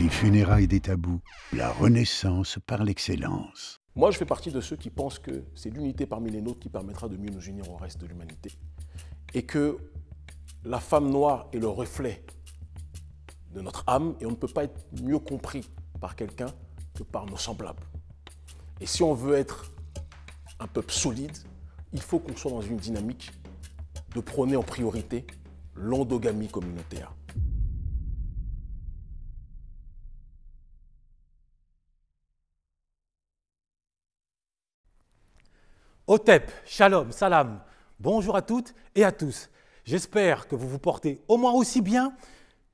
les funérailles des tabous, la renaissance par l'excellence. Moi, je fais partie de ceux qui pensent que c'est l'unité parmi les nôtres qui permettra de mieux nous unir au reste de l'humanité. Et que la femme noire est le reflet de notre âme et on ne peut pas être mieux compris par quelqu'un que par nos semblables. Et si on veut être un peuple solide, il faut qu'on soit dans une dynamique de prôner en priorité l'endogamie communautaire. Otep, shalom, salam, bonjour à toutes et à tous. J'espère que vous vous portez au moins aussi bien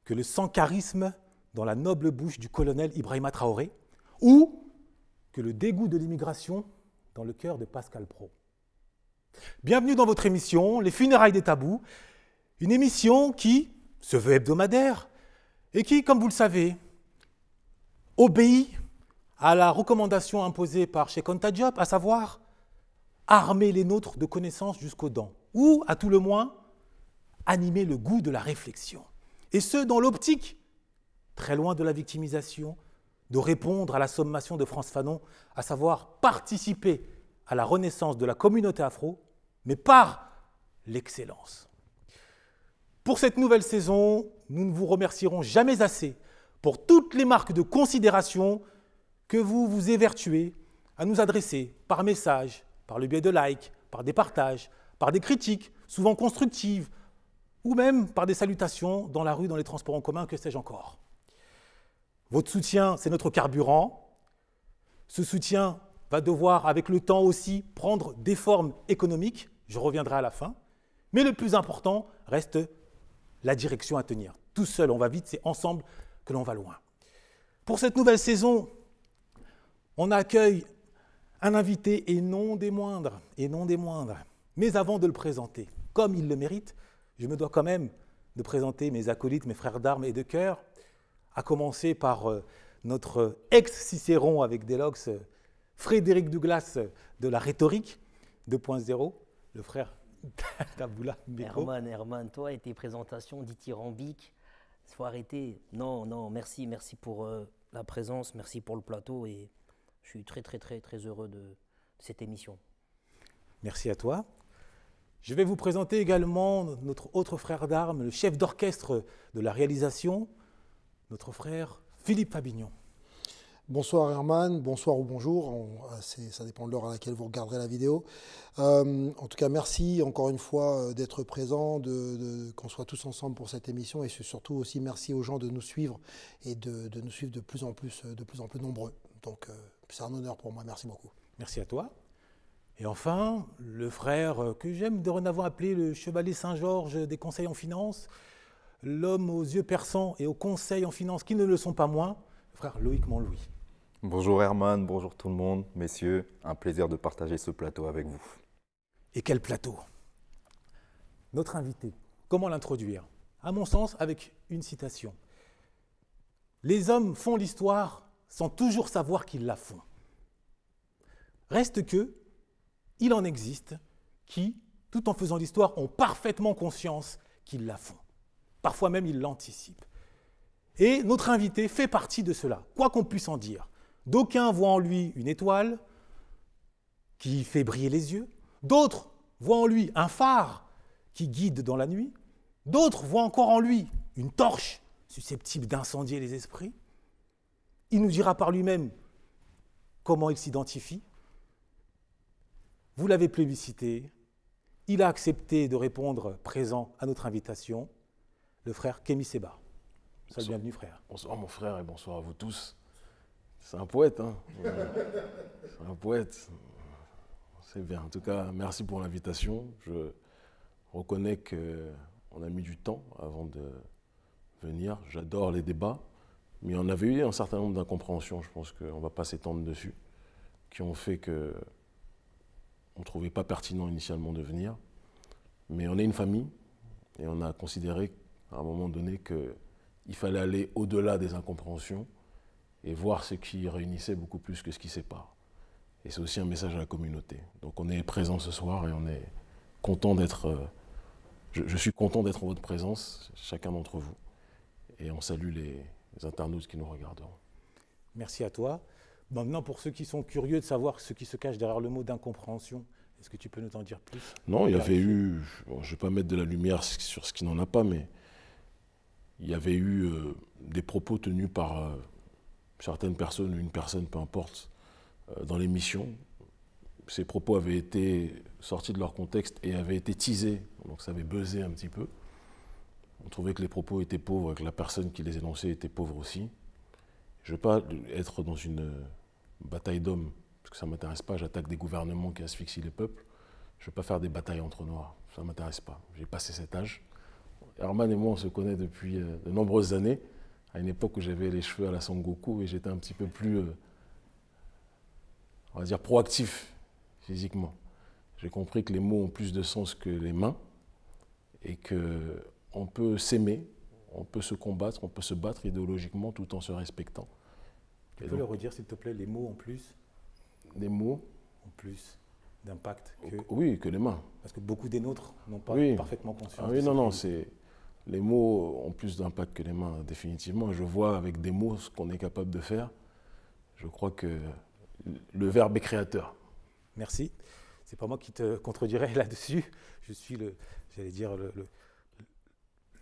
que le sans charisme dans la noble bouche du colonel Ibrahima Traoré ou que le dégoût de l'immigration dans le cœur de Pascal Pro. Bienvenue dans votre émission Les funérailles des tabous, une émission qui se veut hebdomadaire et qui, comme vous le savez, obéit à la recommandation imposée par Cheikh Diop, à savoir armer les nôtres de connaissances jusqu'aux dents, ou à tout le moins, animer le goût de la réflexion. Et ce, dans l'optique, très loin de la victimisation, de répondre à la sommation de France Fanon, à savoir participer à la renaissance de la communauté afro, mais par l'excellence. Pour cette nouvelle saison, nous ne vous remercierons jamais assez pour toutes les marques de considération que vous vous évertuez à nous adresser par message, par le biais de likes, par des partages, par des critiques, souvent constructives, ou même par des salutations dans la rue, dans les transports en commun, que sais-je encore. Votre soutien, c'est notre carburant. Ce soutien va devoir, avec le temps aussi, prendre des formes économiques, je reviendrai à la fin. Mais le plus important reste la direction à tenir. Tout seul, on va vite, c'est ensemble que l'on va loin. Pour cette nouvelle saison, on accueille un invité et non des moindres, et non des moindres. Mais avant de le présenter, comme il le mérite, je me dois quand même de présenter mes acolytes, mes frères d'armes et de cœur, à commencer par euh, notre ex-Cicéron avec Delox, euh, Frédéric Douglas euh, de la rhétorique 2.0, le frère Taboula Herman, Herman, toi et tes présentations dithyrambiques, il faut Non, non, merci, merci pour la présence, merci pour le plateau et je suis très très très très heureux de, cette émission. Merci à toi. Je vais vous présenter également notre autre frère d'armes, le chef d'orchestre de la réalisation, notre frère Philippe Fabignon. Bonsoir Herman, bonsoir ou bonjour, euh, ça dépend de l'heure à laquelle vous regarderez la vidéo. Euh, en tout cas, merci encore une fois euh, d'être présent, de, qu'on soit tous ensemble pour cette émission et surtout aussi merci aux gens de nous suivre et de, nous suivre de plus en plus, de plus en plus nombreux. Donc c'est un honneur pour moi, merci beaucoup. Merci à toi. Et enfin, le frère que j'aime dorénavant appeler le chevalier Saint-Georges des conseils en finance, l'homme aux yeux perçants et aux conseils en finance qui ne le sont pas moins, frère Loïc Montlouis. Bonjour Herman, bonjour tout le monde, messieurs, un plaisir de partager ce plateau avec vous. Et quel plateau Notre invité, comment l'introduire À mon sens, avec une citation. Les hommes font l'histoire, sans toujours savoir qu'ils la font. Reste que, il en existe qui, tout en faisant l'histoire, ont parfaitement conscience qu'ils la font. Parfois même, ils l'anticipent. Et notre invité fait partie de cela, quoi qu'on puisse en dire. D'aucuns voient en lui une étoile qui fait briller les yeux, d'autres voient en lui un phare qui guide dans la nuit, d'autres voient encore en lui une torche susceptible d'incendier les esprits, il nous dira par lui-même comment il s'identifie. Vous l'avez plébiscité. Il a accepté de répondre présent à notre invitation, le frère Kémy Seba. Salut, bienvenue frère. Bonsoir mon frère et bonsoir à vous tous. C'est un poète, hein C'est un poète. C'est bien. En tout cas, merci pour l'invitation. Je reconnais qu'on a mis du temps avant de venir. J'adore les débats. Mais on avait eu un certain nombre d'incompréhensions, je pense qu'on ne va pas s'étendre dessus, qui ont fait que on ne trouvait pas pertinent initialement de venir. Mais on est une famille et on a considéré à un moment donné qu'il fallait aller au-delà des incompréhensions et voir ce qui réunissait beaucoup plus que ce qui sépare. Et c'est aussi un message à la communauté. Donc on est présent ce soir et on est content d'être. Euh, je, je, suis content d'être en votre présence, chacun d'entre vous. Et on salue les, les internautes qui nous regarderont. Merci à toi. Maintenant, pour ceux qui sont curieux de savoir ce qui se cache derrière le mot d'incompréhension, est-ce que tu peux nous en dire plus Non, il y avait eu, je ne vais pas mettre de la lumière sur ce qui n'en a pas, mais il y avait eu euh, des propos tenus par euh, certaines personnes ou une personne, peu importe, euh, dans l'émission. Ces propos avaient été sortis de leur contexte et avaient été teasés, donc ça avait buzzé un petit peu. On trouvait que les propos étaient pauvres et que la personne qui les énonçait était pauvre aussi. Je ne veux pas être dans une bataille d'hommes, parce que ça ne m'intéresse pas. J'attaque des gouvernements qui asphyxient les peuples. Je ne veux pas faire des batailles entre noirs. Ça ne m'intéresse pas. J'ai passé cet âge. Herman et moi, on se connaît depuis euh, de nombreuses années, à une époque où j'avais les cheveux à la Sangoku et j'étais un petit peu plus, euh, on va dire, proactif physiquement. J'ai compris que les mots ont plus de sens que les mains et que on peut s'aimer, on peut se combattre, on peut se battre idéologiquement tout en se respectant. Tu peux le redire, s'il te plaît, les mots en plus Les mots En plus d'impact que... Oui, que les mains. Parce que beaucoup des nôtres n'ont pas parfaitement conscience. Ah oui, non, non, c'est... Les mots ont plus d'impact que les mains, définitivement. Je vois avec des mots ce qu'on est capable de faire. Je crois que le verbe est créateur. Merci. C'est pas moi qui te contredirais là-dessus. Je suis le, j'allais dire, le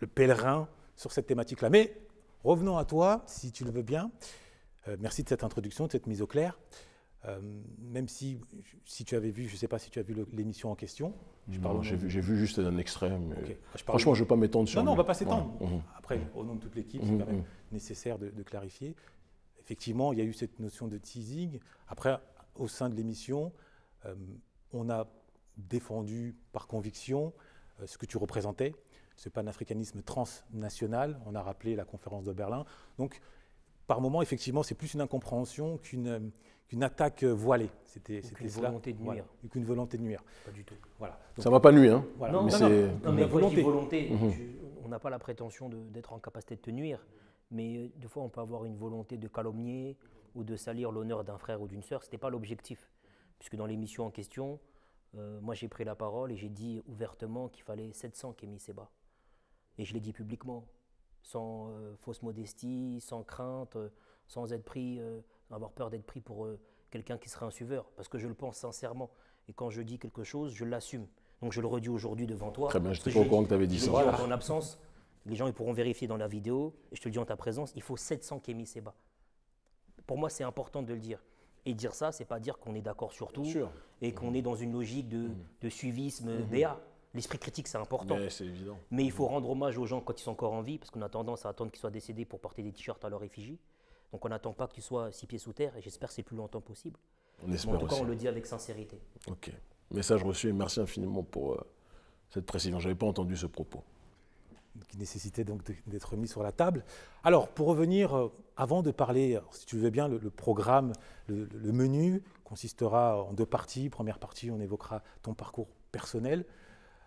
pèlerin sur cette thématique-là. Mais revenons à toi, si tu le veux bien. Euh, merci de cette introduction, de cette mise au clair. Euh, même si, si tu avais vu, je ne sais pas si tu as vu l'émission en question. j'ai vu, juste un extrait. franchement, je ne vais pas m'étendre sur. Non, non, on ne va pas s'étendre. Mmh. Après, mmh. au nom de toute l'équipe, mmh, c'est quand même nécessaire de, clarifier. Effectivement, il y a eu cette notion de teasing. Après, au sein de l'émission, euh, on a défendu par conviction ce que tu représentais ce panafricanisme transnational. On a rappelé la conférence de Berlin. Donc, par moment, effectivement, c'est plus une incompréhension qu'une attaque euh, voilée. C'était qu'une volonté de nuire. Qu'une volonté de nuire. Pas du tout. Voilà. ça ne va pas nuire. Hein. Non, mais volonté. on n'a pas la prétention d'être en capacité de te nuire, mais euh, des fois, on peut avoir une volonté de calomnier ou de salir l'honneur d'un frère ou d'une sœur. Ce n'était pas l'objectif, puisque dans l'émission en question, euh, moi, j'ai pris la parole et j'ai dit ouvertement qu'il fallait 700 Kémy Seba. Et je l'ai dit publiquement, sans euh, fausse modestie, sans crainte, euh, sans être pris, euh, avoir peur d'être pris pour quelqu'un qui serait un suiveur, parce que je le pense sincèrement. Et quand je dis quelque chose, je l'assume. Donc je le redis aujourd'hui devant toi. Très bien, je suis que tu avais dit ça. En absence, les gens ils pourront vérifier dans la vidéo, et je te le dis en ta présence, il faut 700 Kémy Seba. Pour moi, c'est important de le dire. Et dire ça, c'est pas dire qu'on est d'accord sur tout et qu'on mmh. est dans une logique de, mmh. suivisme BA. Mmh. L'esprit critique, c'est important. Mais c'est évident. Mais il faut mmh. rendre hommage aux gens quand ils sont encore en vie, parce qu'on a tendance à attendre qu'ils soient décédés pour porter des t-shirts à leur effigie. Donc on n'attend pas qu'ils soient six pieds sous terre, et j'espère que c'est le plus longtemps possible. On espère en on le dit avec sincérité. Ok. Message reçu, et merci infiniment pour euh, cette précision. Je n'avais pas entendu ce propos. Qui nécessitait donc d'être mis sur la table. Alors, pour revenir, euh, avant de parler, si tu veux bien, le, programme, le menu consistera en deux parties. Première partie, on évoquera ton parcours personnel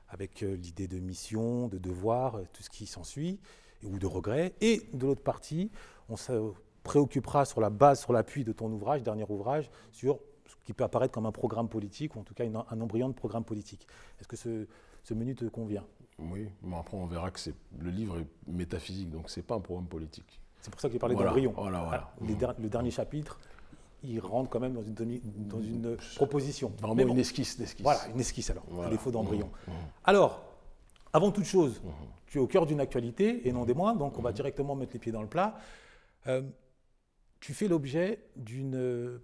avec euh, l'idée de mission, de devoir, euh, tout ce qui s'ensuit, ou de regret. Et de l'autre partie, on se préoccupera sur la base, sur l'appui de ton ouvrage, dernier ouvrage, sur ce qui peut apparaître comme un programme politique, ou en tout cas un embryon de programme politique. Est-ce que ce, menu te convient Oui, mais après on verra que le livre est métaphysique, donc ce n'est pas un programme politique. C'est pour ça que j'ai parlé voilà, d'embryon. Voilà, ah, le dernier chapitre il rentre quand même dans une, dans mmh. une proposition. Vraiment bon, une esquisse Voilà, une esquisse alors, voilà. à défaut d'embryon. Mmh. Mmh. Alors, avant toute chose, tu es au cœur d'une actualité et non des moindres, donc on va directement mettre les pieds dans le plat. Euh, tu fais l'objet d'une euh,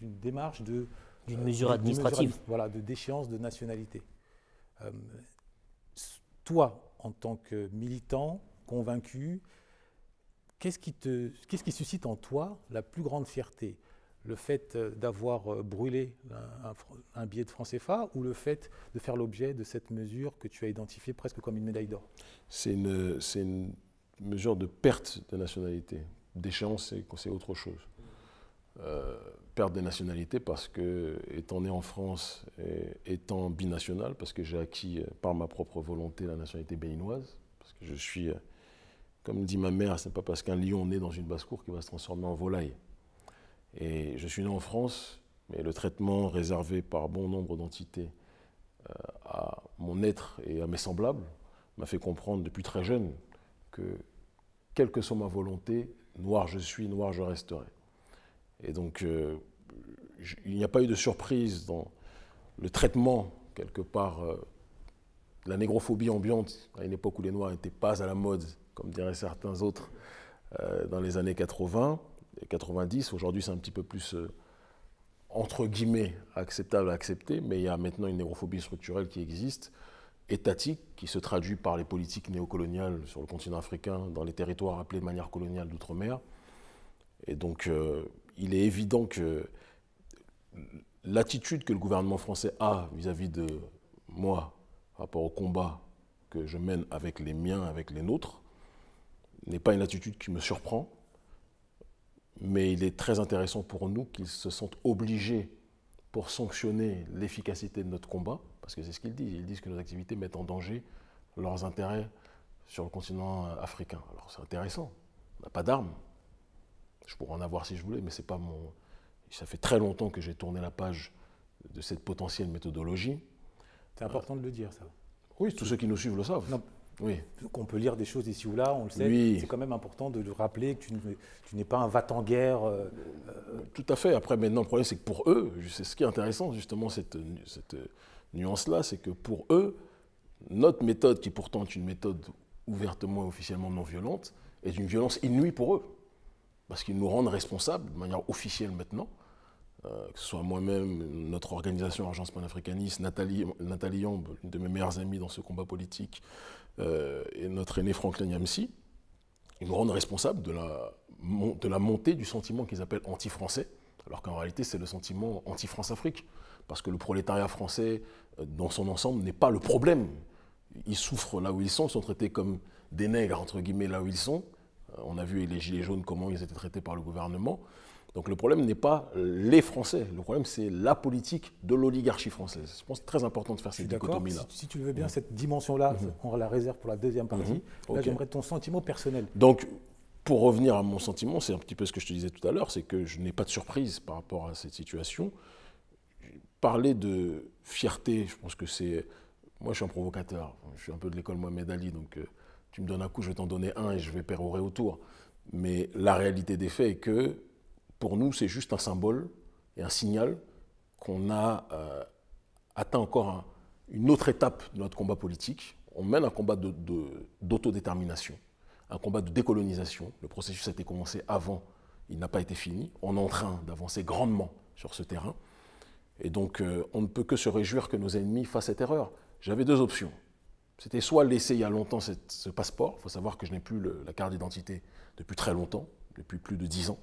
démarche de. D'une euh, mesure administrative. voilà, de déchéance de nationalité. toi, en tant que militant, convaincu, Qu'est-ce qui, te, qu'est-ce qui suscite en toi la plus grande fierté Le fait euh, d'avoir euh, brûlé un, billet de France CFA ou le fait de faire l'objet de cette mesure que tu as identifiée presque comme une médaille d'or c'est une, c'est une, mesure de perte de nationalité. D'échéance, c'est, c'est autre chose. Euh, perte de nationalité parce que, étant né en France et étant binational, parce que j'ai acquis par ma propre volonté la nationalité béninoise, parce que je suis comme dit ma mère, ce n'est pas parce qu'un lion naît dans une basse-cour qu'il va se transformer en volaille. Et je suis né en France, mais le traitement réservé par bon nombre d'entités euh, à mon être et à mes semblables m'a fait comprendre depuis très jeune que, quelle que soit ma volonté, noir je suis, noir je resterai. Et donc, euh, il n'y a pas eu de surprise dans le traitement, quelque part, euh, la négrophobie ambiante, à une époque où les Noirs n'étaient pas à la mode, comme diraient certains autres, euh, dans les années 80 et 90. Aujourd'hui, c'est un petit peu plus, euh, entre guillemets, acceptable à accepter, mais il y a maintenant une négrophobie structurelle qui existe, étatique, qui se traduit par les politiques néocoloniales sur le continent africain, dans les territoires appelés de manière coloniale d'outre-mer. Et donc, euh, il est évident que l'attitude que le gouvernement français a vis-à-vis de moi, par rapport au combat que je mène avec les miens, avec les nôtres, n'est pas une attitude qui me surprend, mais il est très intéressant pour nous qu'ils se sentent obligés pour sanctionner l'efficacité de notre combat, parce que c'est ce qu'ils disent. Ils disent que nos activités mettent en danger leurs intérêts sur le continent africain. Alors c'est intéressant. On n'a pas d'armes. Je pourrais en avoir si je voulais, mais c'est pas mon. Ça fait très longtemps que j'ai tourné la page de cette potentielle méthodologie. C'est important de le dire, ça. Oui, tous ceux qui nous suivent le savent. Qu'on peut lire des choses ici ou là, on le sait. C'est quand même important de rappeler que tu n'es pas un va-t-en-guerre. Euh, euh, Tout à fait. Après, maintenant, le problème, c'est que pour eux, c'est ce qui est intéressant, justement, cette, cette nuance-là, c'est que pour eux, notre méthode, qui pourtant est une méthode ouvertement et officiellement non violente, est une violence inouïe pour eux. Parce qu'ils nous rendent responsables, de manière officielle maintenant, euh, que ce soit moi-même, notre organisation l'agence panafricaniste, Nathalie, Nathalie Yombe, une de mes meilleures amies dans ce combat politique, euh, et notre aîné Franklin Yamsi, ils nous rendent responsables de la, montée du sentiment qu'ils appellent anti-français, alors qu'en réalité c'est le sentiment anti-France-Afrique, parce que le prolétariat français euh, dans son ensemble n'est pas le problème. Ils souffrent là où ils sont, sont traités comme des nègres, entre guillemets, là où ils sont. On a vu les Gilets jaunes, comment ils étaient traités par le gouvernement. Donc le problème n'est pas les Français, le problème c'est la politique de l'oligarchie française. Je pense que très important de faire cette dichotomie-là. Si, tu veux bien, mmh. cette dimension-là, mmh. on la réserve pour la deuxième partie. Mmh. Là, j'aimerais ton sentiment personnel. Donc, pour revenir à mon sentiment, c'est un petit peu ce que je te disais tout à l'heure, c'est que je n'ai pas de surprise par rapport à cette situation. Parler de fierté, je pense que c'est... Moi, je suis un provocateur. Je suis un peu de l'école Mohamed Ali, donc euh, tu me donnes un coup, je vais t'en donner un et je vais pérorer autour. Mais la réalité des faits est que pour nous, c'est juste un symbole et un signal qu'on a euh, atteint encore une autre étape de notre combat politique. On mène un combat d'autodétermination, un combat de décolonisation. Le processus a été commencé avant, il n'a pas été fini. On est en train d'avancer grandement sur ce terrain. Et donc, euh, on ne peut que se réjouir que nos ennemis fassent cette erreur. J'avais deux options. C'était soit laisser il y a longtemps ce passeport. Il faut savoir que je n'ai plus la carte d'identité depuis très longtemps, depuis plus de dix ans.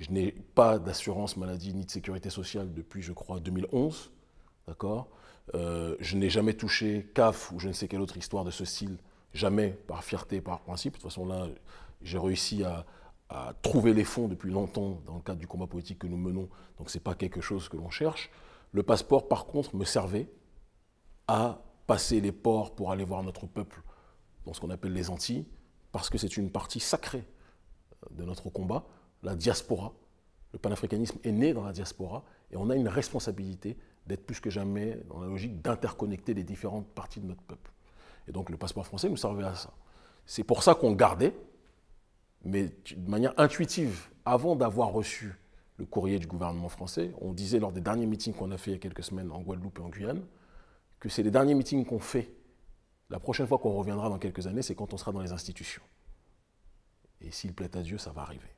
Je n'ai pas d'assurance maladie ni de sécurité sociale depuis, je crois, 2011. D'accord euh, Je n'ai jamais touché CAF ou je ne sais quelle autre histoire de ce style, jamais par fierté, par principe. De toute façon, là, j'ai réussi à, à, trouver les fonds depuis longtemps dans le cadre du combat politique que nous menons, donc ce n'est pas quelque chose que l'on cherche. Le passeport, par contre, me servait à passer les ports pour aller voir notre peuple dans ce qu'on appelle les Antilles, parce que c'est une partie sacrée euh, de notre combat la diaspora. Le panafricanisme est né dans la diaspora et on a une responsabilité d'être plus que jamais dans la logique d'interconnecter les différentes parties de notre peuple. Et donc le passeport français nous servait à ça. C'est pour ça qu'on le gardait, mais de manière intuitive, avant d'avoir reçu le courrier du gouvernement français, on disait lors des derniers meetings qu'on a fait il y a quelques semaines en Guadeloupe et en Guyane, que c'est les derniers meetings qu'on fait. La prochaine fois qu'on reviendra dans quelques années, c'est quand on sera dans les institutions. Et s'il plaît à Dieu, ça va arriver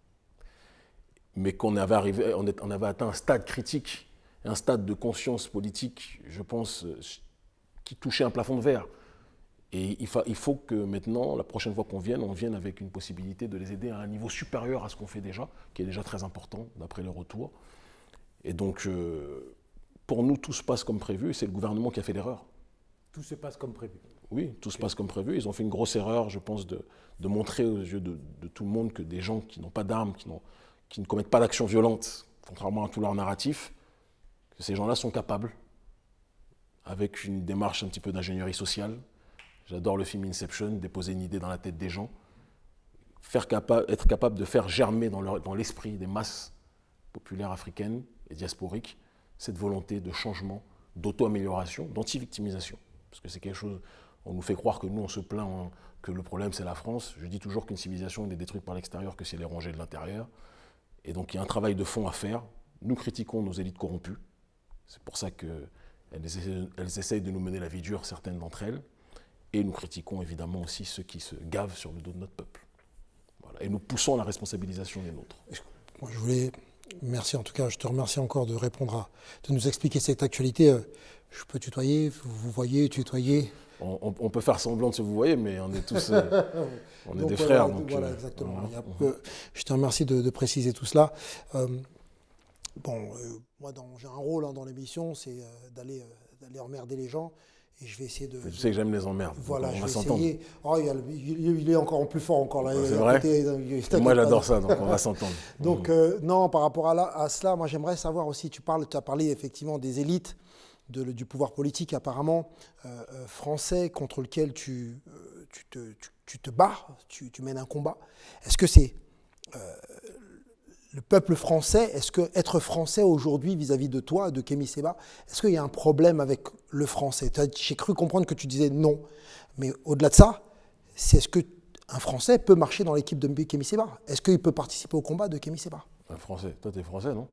mais qu'on avait, arrivé, on, est, on avait atteint un stade critique, un stade de conscience politique, je pense, euh, qui touchait un plafond de verre. Et il, il faut que maintenant, la prochaine fois qu'on vienne, on vienne avec une possibilité de les aider à un niveau supérieur à ce qu'on fait déjà, qui est déjà très important d'après le retour. Et donc, euh, pour nous, tout se passe comme prévu, c'est le gouvernement qui a fait l'erreur. Tout se passe comme prévu. Oui, tout se passe comme prévu. Ils ont fait une grosse erreur, je pense, de, montrer aux yeux de, tout le monde que des gens qui n'ont pas d'armes, qui n'ont qui ne commettent pas d'actions violentes, contrairement à tout leur narratif, que ces gens-là sont capables, avec une démarche un petit peu d'ingénierie sociale. J'adore le film Inception, déposer une idée dans la tête des gens, faire être capable de faire germer dans l'esprit des masses populaires africaines et diasporiques cette volonté de changement, d'auto-amélioration, d'anti-victimisation. Parce que c'est quelque chose, on nous fait croire que nous, on se plaint hein, que le problème, c'est la France. Je dis toujours qu'une civilisation est détruite par l'extérieur que si elle est rongée de l'intérieur. Et donc il y a un travail de fond à faire. Nous critiquons nos élites corrompues. C'est pour ça qu'elles elles essayent de nous mener la vie dure, certaines d'entre elles. Et nous critiquons évidemment aussi ceux qui se gavent sur le dos de notre peuple. Et nous poussons la responsabilisation des nôtres. je voulais. Merci en tout cas, je te remercie encore de répondre à, de nous expliquer cette actualité. Euh, je peux tutoyer, vous voyez, tutoyer on, peut faire semblant de ce que vous voyez, mais on est tous euh, on est des frères. donc, euh, exactement. je te remercie de, de préciser tout cela. Euh, bon, moi, j'ai un rôle hein, dans l'émission, c'est d'aller emmerder les gens. Et je vais essayer de. tu sais que j'aime les emmerdes. Voilà, on je va s'entendre. Oh, il, est encore plus fort encore là. C'est vrai. moi, j'adore ça, donc on va s'entendre. donc mm. non, par rapport à, cela, moi, j'aimerais savoir aussi. Tu parles, tu as parlé effectivement des élites du pouvoir politique apparemment euh, euh, français contre lequel tu, euh, te, tu, te, bats, tu, mènes un combat. Est-ce que c'est le peuple français, est-ce que être français aujourd'hui vis-à-vis de toi, de Kémy est-ce qu'il y a un problème avec le français J'ai cru comprendre que tu disais non, mais au-delà de ça, c'est est-ce qu'un Français peut marcher dans l'équipe de Kémy Seba Est-ce qu'il peut participer au combat de Kémy Seba Un Français, toi tu es Français, non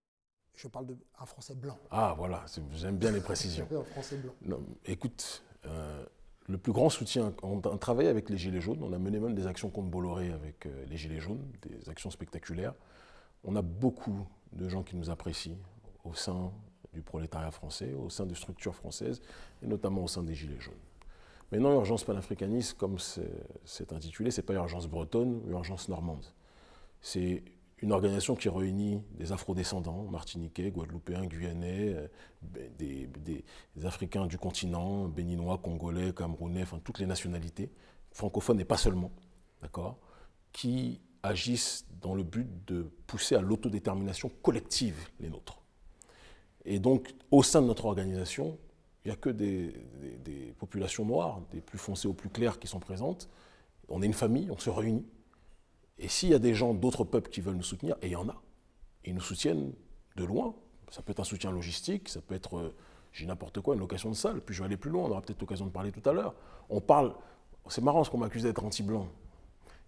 je parle de, un français blanc. Ah voilà, vous aimez bien les précisions. Un français blanc. écoute, euh, le plus grand soutien, on, on avec les Gilets jaunes, on a mené même des actions contre Bolloré avec euh, les Gilets jaunes, des actions spectaculaires. On a beaucoup de gens qui nous apprécient au sein du prolétariat français, au sein de structures françaises, et notamment au sein des Gilets jaunes. Maintenant, non, urgence panafricaniste, comme c'est intitulé, ce n'est pas urgence bretonne, ou urgence normande. C'est une organisation qui réunit des afrodescendants, martiniquais, guadeloupéens, guyanais, euh, des, Africains du continent, béninois, congolais, camerounais, enfin toutes les nationalités, francophones et pas seulement, d'accord, qui agissent dans le but de pousser à l'autodétermination collective les nôtres. Et donc, au sein de notre organisation, il n'y a que des, des populations noires, des plus foncées aux plus claires qui sont présentes. On est une famille, on se réunit et s'il y a des gens d'autres peuples qui veulent nous soutenir, et il y en a, ils nous soutiennent de loin. Ça peut être un soutien logistique, ça peut être, euh, j'ai n'importe quoi, une location de salle. Puis je vais aller plus loin, on aura peut-être l'occasion de parler tout à l'heure. On parle, c'est marrant ce qu'on m'accuse d'être anti-blanc.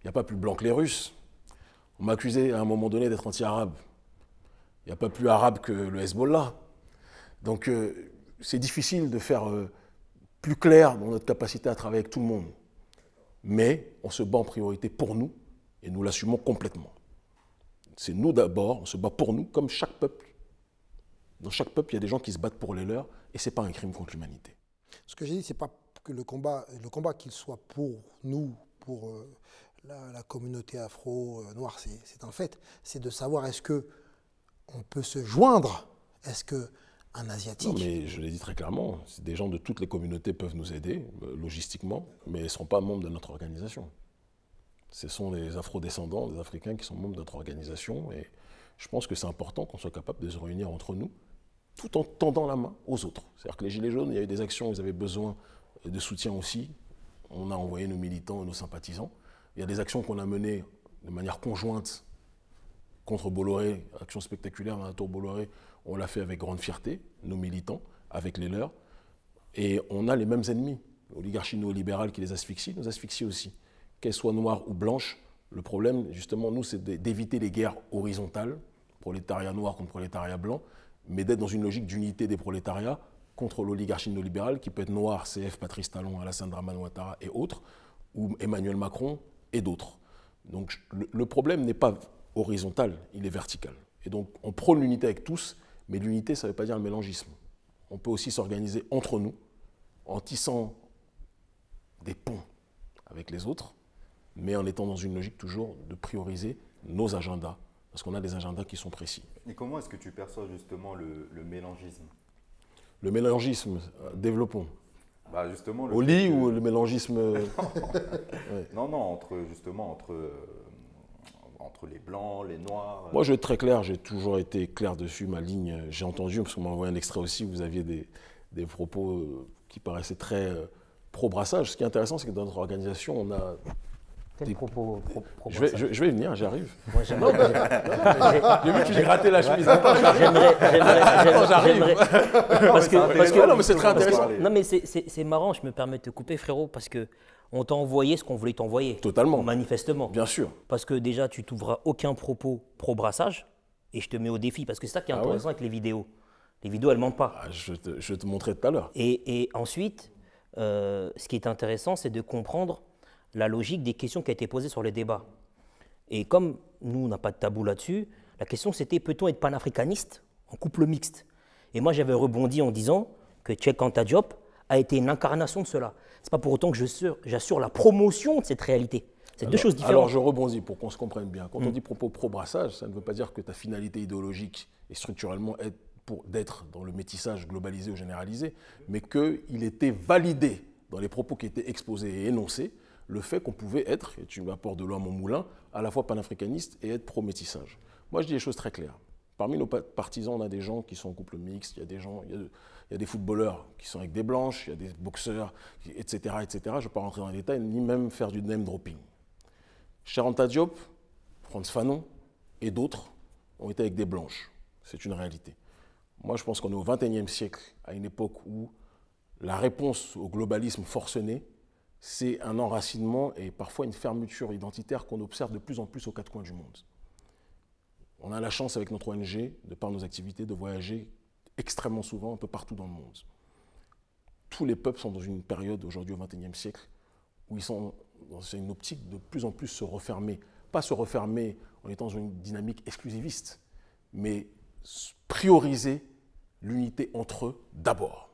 Il n'y a pas plus blanc que les Russes. On m'accusait à un moment donné d'être anti-arabe. Il n'y a pas plus arabe que le Hezbollah. Donc euh, c'est difficile de faire euh, plus clair dans notre capacité à travailler avec tout le monde. Mais on se bat en priorité pour nous et nous l'assumons complètement. C'est nous d'abord, on se bat pour nous comme chaque peuple. Dans chaque peuple, il y a des gens qui se battent pour les leurs et ce n'est pas un crime contre l'humanité. Ce que j'ai dit, ce n'est pas que le combat, le combat qu'il soit pour nous, pour euh, la, communauté afro-noire, euh, c'est un fait. C'est de savoir est-ce que on peut se joindre Est-ce que un Asiatique. Non, mais je l'ai dit très clairement, des gens de toutes les communautés peuvent nous aider, euh, logistiquement, mais ils ne seront pas membres de notre organisation. Ce sont les afro-descendants, les Africains qui sont membres de notre organisation. Et je pense que c'est important qu'on soit capable de se réunir entre nous, tout en tendant la main aux autres. C'est-à-dire que les Gilets jaunes, il y a eu des actions, ils avaient besoin de soutien aussi. On a envoyé nos militants et nos sympathisants. Il y a des actions qu'on a menées de manière conjointe contre Bolloré, action spectaculaire à la tour Bolloré, on l'a fait avec grande fierté, nos militants, avec les leurs. Et on a les mêmes ennemis. L'oligarchie néolibérale qui les asphyxie, nous asphyxie aussi qu'elles soient noires ou blanches. Le problème, justement, nous, c'est d'éviter les guerres horizontales, prolétariat noir contre prolétariat blanc, mais d'être dans une logique d'unité des prolétariats contre l'oligarchie néolibérale, qui peut être Noir, CF, Patrice Talon, Alassane Draman et autres, ou Emmanuel Macron et d'autres. Donc le problème n'est pas horizontal, il est vertical. Et donc on prône l'unité avec tous, mais l'unité, ça ne veut pas dire le mélangisme. On peut aussi s'organiser entre nous en tissant des ponts avec les autres mais en étant dans une logique toujours de prioriser nos agendas, parce qu'on a des agendas qui sont précis. Et comment est-ce que tu perçois justement le, mélangisme Le mélangisme, euh, développons. Bah, justement, Au lit ou le mélangisme euh, non. non, entre, justement entre, euh, entre les blancs, les noirs. Moi, je vais très clair, j'ai toujours été clair dessus, ma ligne, j'ai entendu, parce qu'on m'a envoyé un extrait aussi, vous aviez des, des propos qui paraissaient très pro-brassage. Ce qui est intéressant, c'est que dans notre organisation, on a je, vais, je, vais, venir, j'arrive. J'ai vu que j'ai raté la chemise. J'aimerais. J'aimerais. Parce que non, mais c'est très intéressant. Non, mais c'est marrant, je me permets de te couper, frérot, parce que. On t'a envoyé ce qu'on voulait t'envoyer. Totalement. Manifestement. Bien sûr. Parce que déjà, tu trouveras aucun propos pro-brassage et je te mets au défi parce que c'est ça qui est ah intéressant avec les vidéos. Les vidéos, elles mentent pas. Ah, je, te, je, te, montrais tout à l'heure. Et, et, ensuite, euh, ce qui est intéressant, c'est de comprendre la logique des questions qui a été posée sur les débats. Et comme nous, on n'a pas de tabou là-dessus, la question c'était peut-on être panafricaniste en couple mixte Et moi, j'avais rebondi en disant que Tchèque Anta Diop a été une incarnation de cela. Ce n'est pas pour autant que j'assure la promotion de cette réalité. C'est deux choses différentes. Alors je rebondis pour qu'on se comprenne bien. Quand on mm. dit propos pro-brassage, ça ne veut pas dire que ta finalité idéologique est structurellement d'être dans le métissage globalisé ou généralisé, mais qu'il était validé dans les propos qui étaient exposés et énoncés, le fait qu'on pouvait être, et tu m'apportes de loin mon moulin, à la fois panafricaniste et être pro-métissage. Moi, je dis les choses très claires. Parmi nos partisans, on a des gens qui sont en couple mixte, il y a des gens, il y a, des footballeurs qui sont avec des blanches, il y a des boxeurs, etc. etc. Je ne vais pas rentrer dans les détails, ni même faire du name dropping. Charanta Diop, Franz Fanon et d'autres ont été avec des blanches. C'est une réalité. Moi, je pense qu'on est au XXIe siècle, à une époque où la réponse au globalisme forcené c'est un enracinement et parfois une fermeture identitaire qu'on observe de plus en plus aux quatre coins du monde. On a la chance avec notre ONG, de par nos activités, de voyager extrêmement souvent un peu partout dans le monde. Tous les peuples sont dans une période aujourd'hui au XXIe siècle où ils sont dans une optique de plus en plus se refermer. Pas se refermer en étant dans une dynamique exclusiviste, mais prioriser l'unité entre eux d'abord.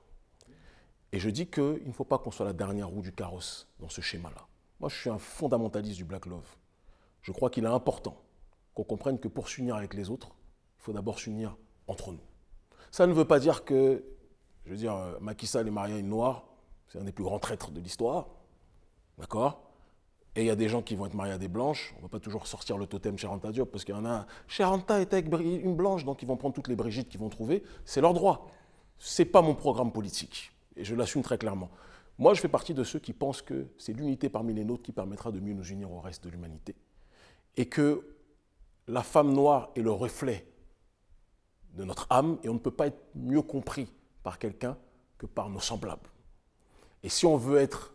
Et je dis qu'il ne faut pas qu'on soit la dernière roue du carrosse dans ce schéma-là. Moi, je suis un fondamentaliste du Black Love. Je crois qu'il est important qu'on comprenne que pour s'unir avec les autres, il faut d'abord s'unir entre nous. Ça ne veut pas dire que, je veux dire, euh, Makissa, Sall est marié à une noire, c'est un des plus grands traîtres de l'histoire, d'accord Et il y a des gens qui vont être mariés à des blanches, on ne va pas toujours sortir le totem Charanta Diop, parce qu'il y en a, Charanta était avec une blanche, donc ils vont prendre toutes les Brigitte qu'ils vont trouver, c'est leur droit. Ce n'est pas mon programme politique. Et je l'assume très clairement. Moi, je fais partie de ceux qui pensent que c'est l'unité parmi les nôtres qui permettra de mieux nous unir au reste de l'humanité. Et que la femme noire est le reflet de notre âme et on ne peut pas être mieux compris par quelqu'un que par nos semblables. Et si on veut être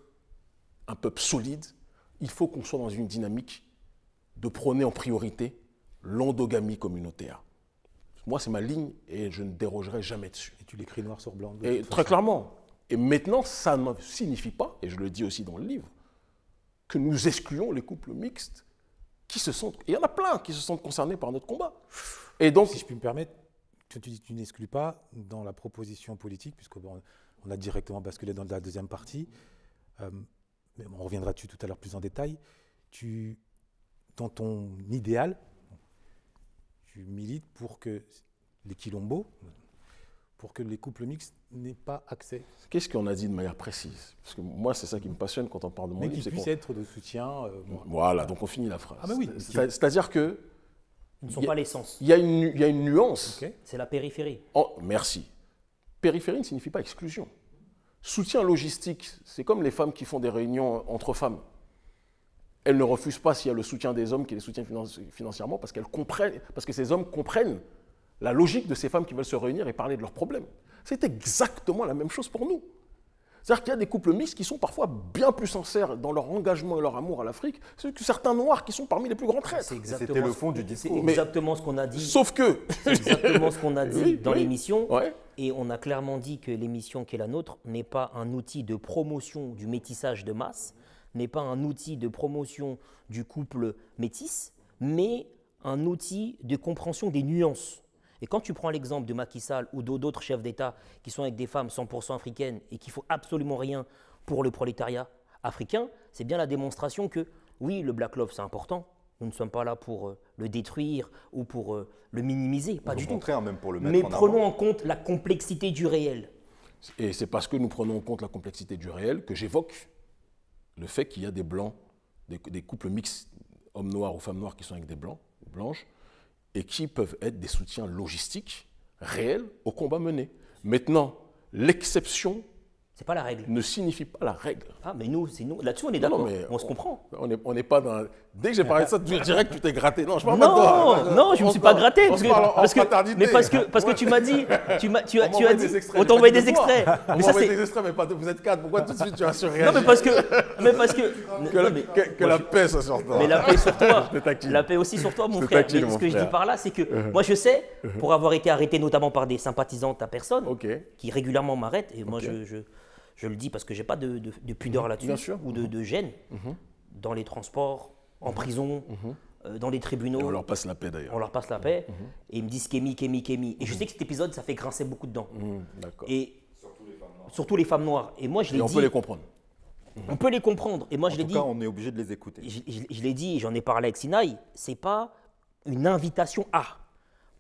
un peuple solide, il faut qu'on soit dans une dynamique de prôner en priorité l'endogamie communautaire. Moi, c'est ma ligne et je ne dérogerai jamais dessus. Et tu l'écris noir sur blanc. Et très clairement, et maintenant, ça ne signifie pas, et je le dis aussi dans le livre, que nous excluons les couples mixtes qui se sentent. Il y en a plein qui se sentent concernés par notre combat. Et donc, si je puis me permettre, tu, que tu n'exclus pas dans la proposition politique, puisqu'on a directement basculé dans la deuxième partie, euh, mais on reviendra dessus tout à l'heure plus en détail. Tu, dans ton idéal, tu milites pour que les quilombos, pour que les couples mixtes n'aient pas accès. Qu'est-ce qu'on a dit de manière précise Parce que moi, c'est ça qui me passionne quand on parle de mon Mais livre. Mais qu'il puisse être de soutien. Euh, voilà. donc on finit la phrase. Ah ben oui. C'est-à-dire que... Ils ne sont pas l'essence. Il y, a une nuance. C'est la périphérie. Oh, merci. Périphérie ne signifie pas exclusion. Soutien logistique, c'est comme les femmes qui font des réunions entre femmes. Elles ne refusent pas s'il y a le soutien des hommes qui les soutiennent financièrement parce, qu'elles comprennent, parce que ces hommes comprennent la logique de ces femmes qui veulent se réunir et parler de leurs problèmes. C'est exactement la même chose pour nous. C'est-à-dire qu'il y a des couples mixtes qui sont parfois bien plus sincères dans leur engagement et leur amour à l'Afrique que certains noirs qui sont parmi les plus grands traîtres. C'était le fond du discours. C'est exactement ce qu'on a dit. Sauf que. exactement ce qu'on a dit dans l'émission. Et on a clairement dit que l'émission qui est la nôtre n'est pas un outil de promotion du métissage de masse, n'est pas un outil de promotion du couple métis, mais un outil de compréhension des nuances et quand tu prends l'exemple de Macky Sall ou d'autres chefs d'État qui sont avec des femmes 100% africaines et qu'il faut absolument rien pour le prolétariat africain, c'est bien la démonstration que oui, le Black Love c'est important, nous ne sommes pas là pour euh, le détruire ou pour euh, le minimiser, pas du tout. Même pour le mettre Mais prenons en compte la complexité du réel. Et c'est parce que nous prenons en compte la complexité du réel que j'évoque le fait qu'il y a des blancs, des, des couples mixtes, hommes noirs ou femmes noires qui sont avec des blancs, blanches, et qui peuvent être des soutiens logistiques réels au combat mené. Maintenant, l'exception c'est pas la règle. Ne signifie pas la règle. Ah, mais nous, c'est nous. Là-dessus, on est d'accord. On, se comprend. On n'est on est pas dans. Dès que j'ai parlé de ça, tu direct, tu t'es gratté. Non, je parle non, Non, je ne me suis pas gratté. Parce que, parce que, mais parce que, parce que tu m'as dit. Tu m'as, on tu as dit. on t'a envoyé des extraits. On t'a envoyé des extraits, mais pas de. Vous êtes quatre. Pourquoi tout de suite tu as rien Non, mais parce que. Mais parce que. Que, la paix soit sur toi. Mais la paix sur toi. la paix aussi sur toi, mon frère. ce que je dis par là, c'est que uh-huh. moi, je sais, uh-huh. pour avoir été arrêté notamment par des sympathisants de ta personne, qui régulièrement m'arrêtent, et moi, je je le dis parce que j'ai pas de, de, pudeur mhm, là-dessus, ou de, mhm. de gêne, mhm. dans les transports, en prison, euh, dans les tribunaux. on leur passe la paix d'ailleurs. On leur passe la paix. Et ils me disent Kémi, Kémi, Kémi. Et je sais que cet épisode, ça fait grincer beaucoup de dents. Et surtout les, femmes noires. Et moi, je l'ai dit. on peut les comprendre. On peut les comprendre. Et moi, je l'ai dit. En tout cas, on est obligé de les écouter. Je, je, je l'ai dit, j'en ai parlé avec Sinaï. C'est pas une invitation à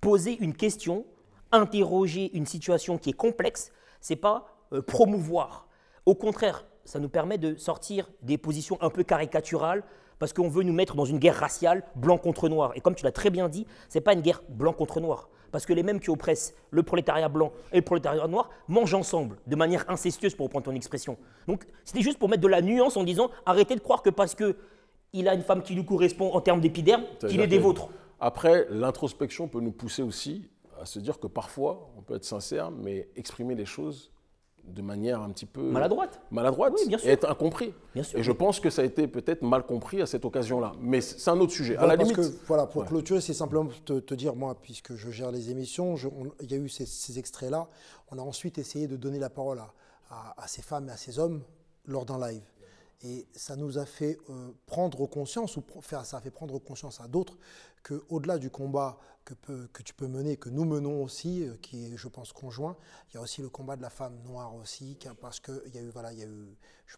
poser une question, interroger une situation qui est complexe. C'est pas euh, promouvoir. Au contraire, ça nous permet de sortir des positions un peu caricaturales parce qu'on veut nous mettre dans une guerre raciale, blanc contre noir. Et comme tu l'as très bien dit, ce n'est pas une guerre blanc contre noir. Parce que les mêmes qui oppressent le prolétariat blanc et le prolétariat noir mangent ensemble, de manière incestueuse pour reprendre ton expression. Donc c'était juste pour mettre de la nuance en disant arrêtez de croire que parce que il a une femme qui lui correspond en termes d'épiderme, qu'il est des vôtres. Après, l'introspection peut nous pousser aussi à se dire que parfois, on peut être sincère, mais exprimer les choses de manière un petit peu maladroite, maladroite bien sûr. être incompris. Bien sûr. Et je pense que ça a été peut-être mal compris à cette occasion-là. Mais c'est un autre sujet. à la limite. voilà, pour clôturer, c'est simplement te, te, dire, moi, puisque je gère les émissions, il y a eu ces, extraits-là. On a ensuite essayé de donner la parole à, ces femmes et à ces hommes lors d'un live. Et ça nous a fait euh, prendre conscience, ou ça a fait prendre conscience à d'autres que au-delà du combat que, tu peux mener, que nous menons aussi, euh, qui est, je pense, conjoint, il y a aussi le combat de la femme noire aussi, parce qu'il y a eu, voilà, il y a eu, je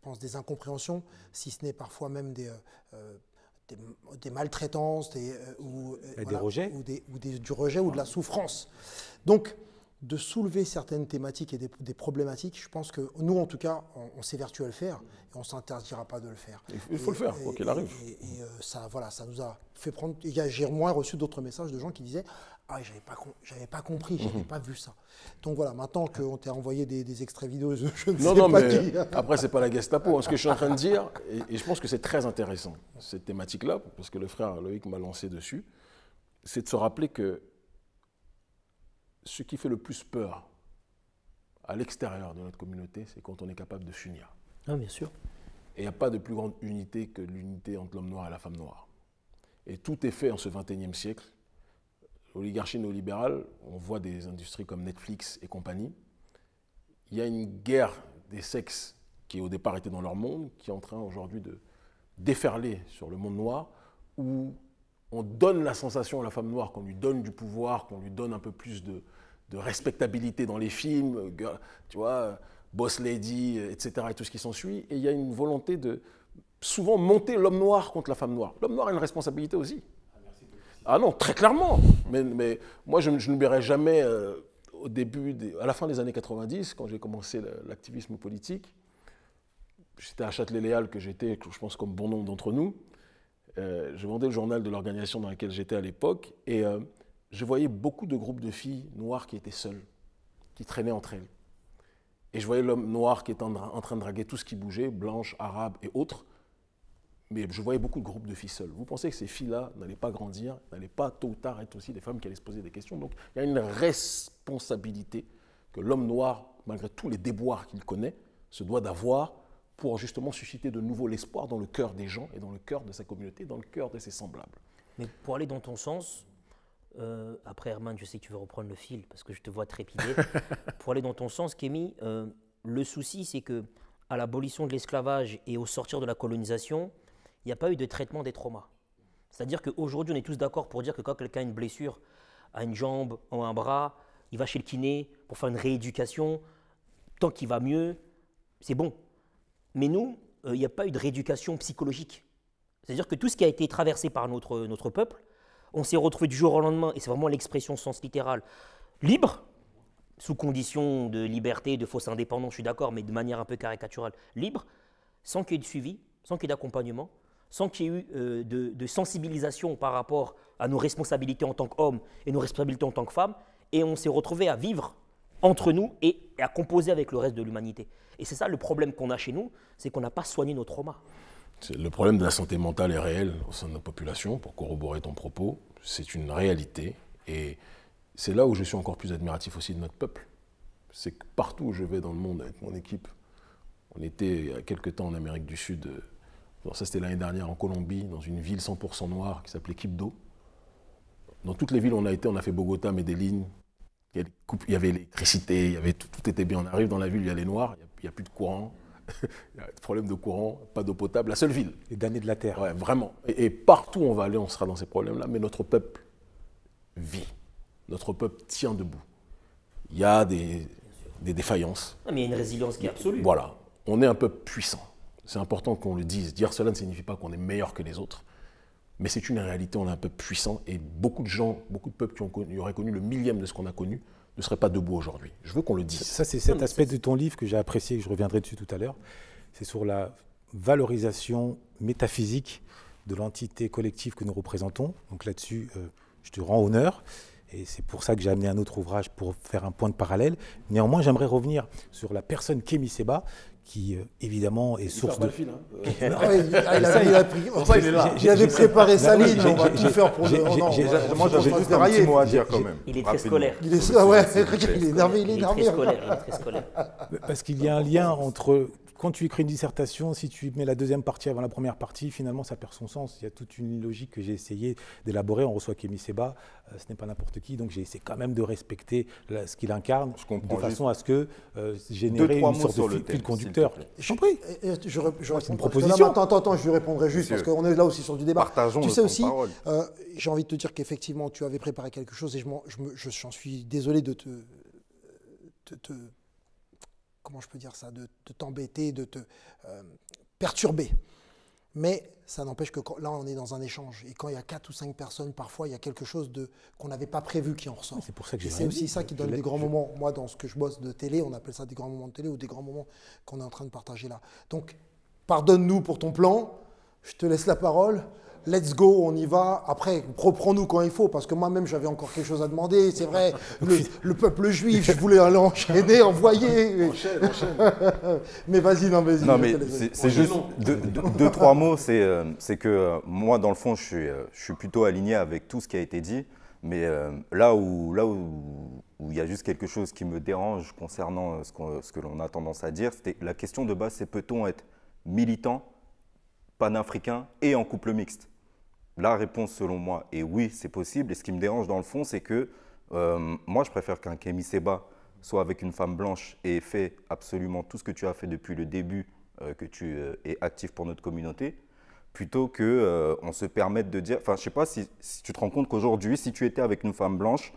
pense, des incompréhensions, si ce n'est parfois même des, euh, euh, des, maltraitances, des, ou, rejets, ou, ou du rejet, ou de la ah. souffrance. Donc de soulever certaines thématiques et des, problématiques, je pense que nous, en tout cas, on, s'évertue à le faire et on ne s'interdira pas de le faire. Il faut le faire, quoi qu'il arrive. Et, euh, ça, voilà, ça nous a fait prendre. J'ai moins reçu d'autres messages de gens qui disaient Ah, j'avais pas, j'avais pas compris, j'avais n'avais mhm. pas vu ça. Donc voilà, maintenant qu'on t'a envoyé des, extraits vidéo, je ne non, sais non, non, mais après, après, c'est pas la Gestapo. Hein, ce que je suis en train de dire, et, je pense que c'est très intéressant, cette thématique-là, parce que le frère Loïc m'a lancé dessus, c'est de se rappeler que ce qui fait le plus peur à l'extérieur de notre communauté, c'est quand on est capable de s'unir. Ah, bien sûr. Et il n'y a pas de plus grande unité que l'unité entre l'homme noir et la femme noire. Et tout est fait en ce 21e siècle. L'oligarchie néolibérale, on voit des industries comme Netflix et compagnie. Il y a une guerre des sexes qui au départ était dans leur monde, qui est en train aujourd'hui de déferler sur le monde noir, où on donne la sensation à la femme noire qu'on lui donne du pouvoir, qu'on lui donne un peu plus de, respectabilité dans les films, euh, tu vois, euh, Boss Lady, euh, etc. et tout ce qui s'ensuit. Et il y a une volonté de souvent monter l'homme noir contre la femme noire. L'homme noir a une responsabilité aussi. Ah non, très clairement. Mais, moi, je, je n'oublierai jamais, au début, à la fin des années 90, quand j'ai commencé l'activisme politique, j'étais à Châtelet-Léal, que j'étais, je pense, comme bon nombre d'entre nous. Euh, je vendais le journal de l'organisation dans laquelle j'étais à l'époque, et euh, je voyais beaucoup de groupes de filles noires qui étaient seules, qui traînaient entre elles. Et je voyais l'homme noir qui était en, en, train de draguer tout ce qui bougeait, blanche, arabe et autres. Mais je voyais beaucoup de groupes de filles seules. Vous pensez que ces filles-là n'allaient pas grandir, n'allaient pas tôt ou tard être aussi des femmes qui allaient se poser des questions. Donc il y a une responsabilité que l'homme noir, malgré tous les déboires qu'il connaît, se doit d'avoir pour justement susciter de nouveau l'espoir dans le cœur des gens et dans le cœur de sa communauté, dans le cœur de ses semblables. Mais pour aller dans ton sens, euh, après Herman, je sais que tu veux reprendre le fil parce que je te vois trépider. pour aller dans ton sens, Kémy, euh, le souci c'est que à l'abolition de l'esclavage et au sortir de la colonisation, il n'y a pas eu de traitement des traumas. C'est-à-dire qu'aujourd'hui, on est tous d'accord pour dire que quand quelqu'un a une blessure à une jambe ou un bras, il va chez le kiné pour faire une rééducation. Tant qu'il va mieux, c'est bon. Mais nous, euh, il n'y a pas eu de rééducation psychologique. C'est-à-dire que tout ce qui a été traversé par notre, notre peuple, on s'est retrouvé du jour au lendemain, et c'est vraiment l'expression sens littéral, libre, sous condition de liberté, de fausse indépendance, je suis d'accord, mais de manière un peu caricaturale, libre, sans qu'il y ait de suivi, sans qu'il y ait d'accompagnement, sans qu'il y ait eu euh, de, sensibilisation par rapport à nos responsabilités en tant qu'hommes et nos responsabilités en tant que femmes, et on s'est retrouvé à vivre entre nous et, à composer avec le reste de l'humanité. Et c'est ça le problème qu'on a chez nous, c'est qu'on n'a pas soigné nos traumas. Le problème de la santé mentale est réel au sein de la population, pour corroborer ton propos, c'est une réalité. Et c'est là où je suis encore plus admiratif aussi de notre peuple. C'est que partout où je vais dans le monde avec mon équipe, on était il y a quelques temps en Amérique du Sud, euh, ça c'était l'année dernière en Colombie, dans une ville 100% noire qui s'appelait Quibdo. Dans toutes les villes où on a été, on a fait Bogota, Medellin. Il y avait l'électricité, il y avait tout, était bien. On arrive dans la ville, il y a les noirs, il n'y a, plus de courant, il y a des problèmes de courant, pas d'eau potable, la seule ville. Les damnés de la terre. vraiment. Et, partout où on va aller, on sera dans ces problèmes-là. Mais notre peuple vit. Notre peuple tient debout. Il y a des, défaillances. mais il y a une résilience qui est absolue. Voilà. On est un peuple puissant. C'est important qu'on le dise. Dire cela ne signifie pas qu'on est meilleur que les autres mais c'est une réalité, on est un peu puissant et beaucoup de gens, beaucoup de peuples qui, auraient connu le millième de ce qu'on a connu ne seraient pas debout aujourd'hui. Je veux qu'on le dise. Ça, c'est cet aspect de ton livre que j'ai apprécié, que je reviendrai dessus tout à l'heure. C'est sur la valorisation métaphysique de l'entité collective que nous représentons. Donc là-dessus, euh, je te rends honneur. Et c'est pour ça que j'ai amené un autre ouvrage pour faire un point de parallèle. Néanmoins, j'aimerais revenir sur la personne Kémy Seba, qui euh, évidemment est source de. Fil, hein. ah il J'avais préparé sa ligne, J'ai va tout faire pour Moi j'avais juste un petit mot à dire quand même. Il est très scolaire. Il est il est énervé. Il est très scolaire. Parce qu'il y a un lien entre quand tu écris une dissertation, si tu mets la deuxième partie avant la première partie, finalement, ça perd son sens. Il y a toute une logique que j'ai essayé d'élaborer. On reçoit Kémy Seba, euh, ce n'est pas n'importe qui, donc j'ai essayé quand même de respecter ce qu'il incarne, de façon à ce que euh, générer une sorte de fil, conducteur. Je prie. Je, une proposition. Attends, attends, attends, je répondrai juste parce qu'on est là aussi sur du débat. Partageons tu sais aussi, euh, j'ai envie de te dire qu'effectivement, tu avais préparé quelque chose et j'en je suis désolé de te comment je peux dire ça, de, t'embêter, de te euh, perturber. Mais ça n'empêche que là, on est dans un échange. Et quand il y a quatre ou cinq personnes, parfois, il y a quelque chose de, qu'on n'avait pas prévu qui en ressort. C'est pour ça que C'est aussi ça qui donne des grands moments. Moi, dans ce que je bosse de télé, on appelle ça des grands moments de télé ou des grands moments qu'on est en train de partager là. Donc, pardonne-nous pour ton plan. Je te laisse la parole let's go, on y va. Après, reprends-nous quand il faut, parce que moi-même, j'avais encore quelque chose à demander. C'est vrai, le, peuple juif, je voulais aller enchaîner, envoyer. enchaîne, mais vas-y, non, vas-y. Non, mais c'est juste deux, trois mots. C'est euh, que euh, moi, dans le fond, je suis, euh, je suis plutôt aligné avec tout ce qui a été dit. Mais là où là où il y a juste quelque chose qui me dérange concernant ce, que l'on a tendance à dire, c'était la question de base, c'est peut-on être militant panafricain et en couple mixte. La réponse, selon moi, est oui, c'est possible. Et ce qui me dérange dans le fond, c'est que euh, moi, je préfère qu'un Kémy Seba soit avec une femme blanche et fait absolument tout ce que tu as fait depuis le début euh, que tu euh, es actif pour notre communauté, plutôt que on se permette de dire. Enfin, je sais pas si, tu te rends compte qu'aujourd'hui, si tu étais avec une femme blanche,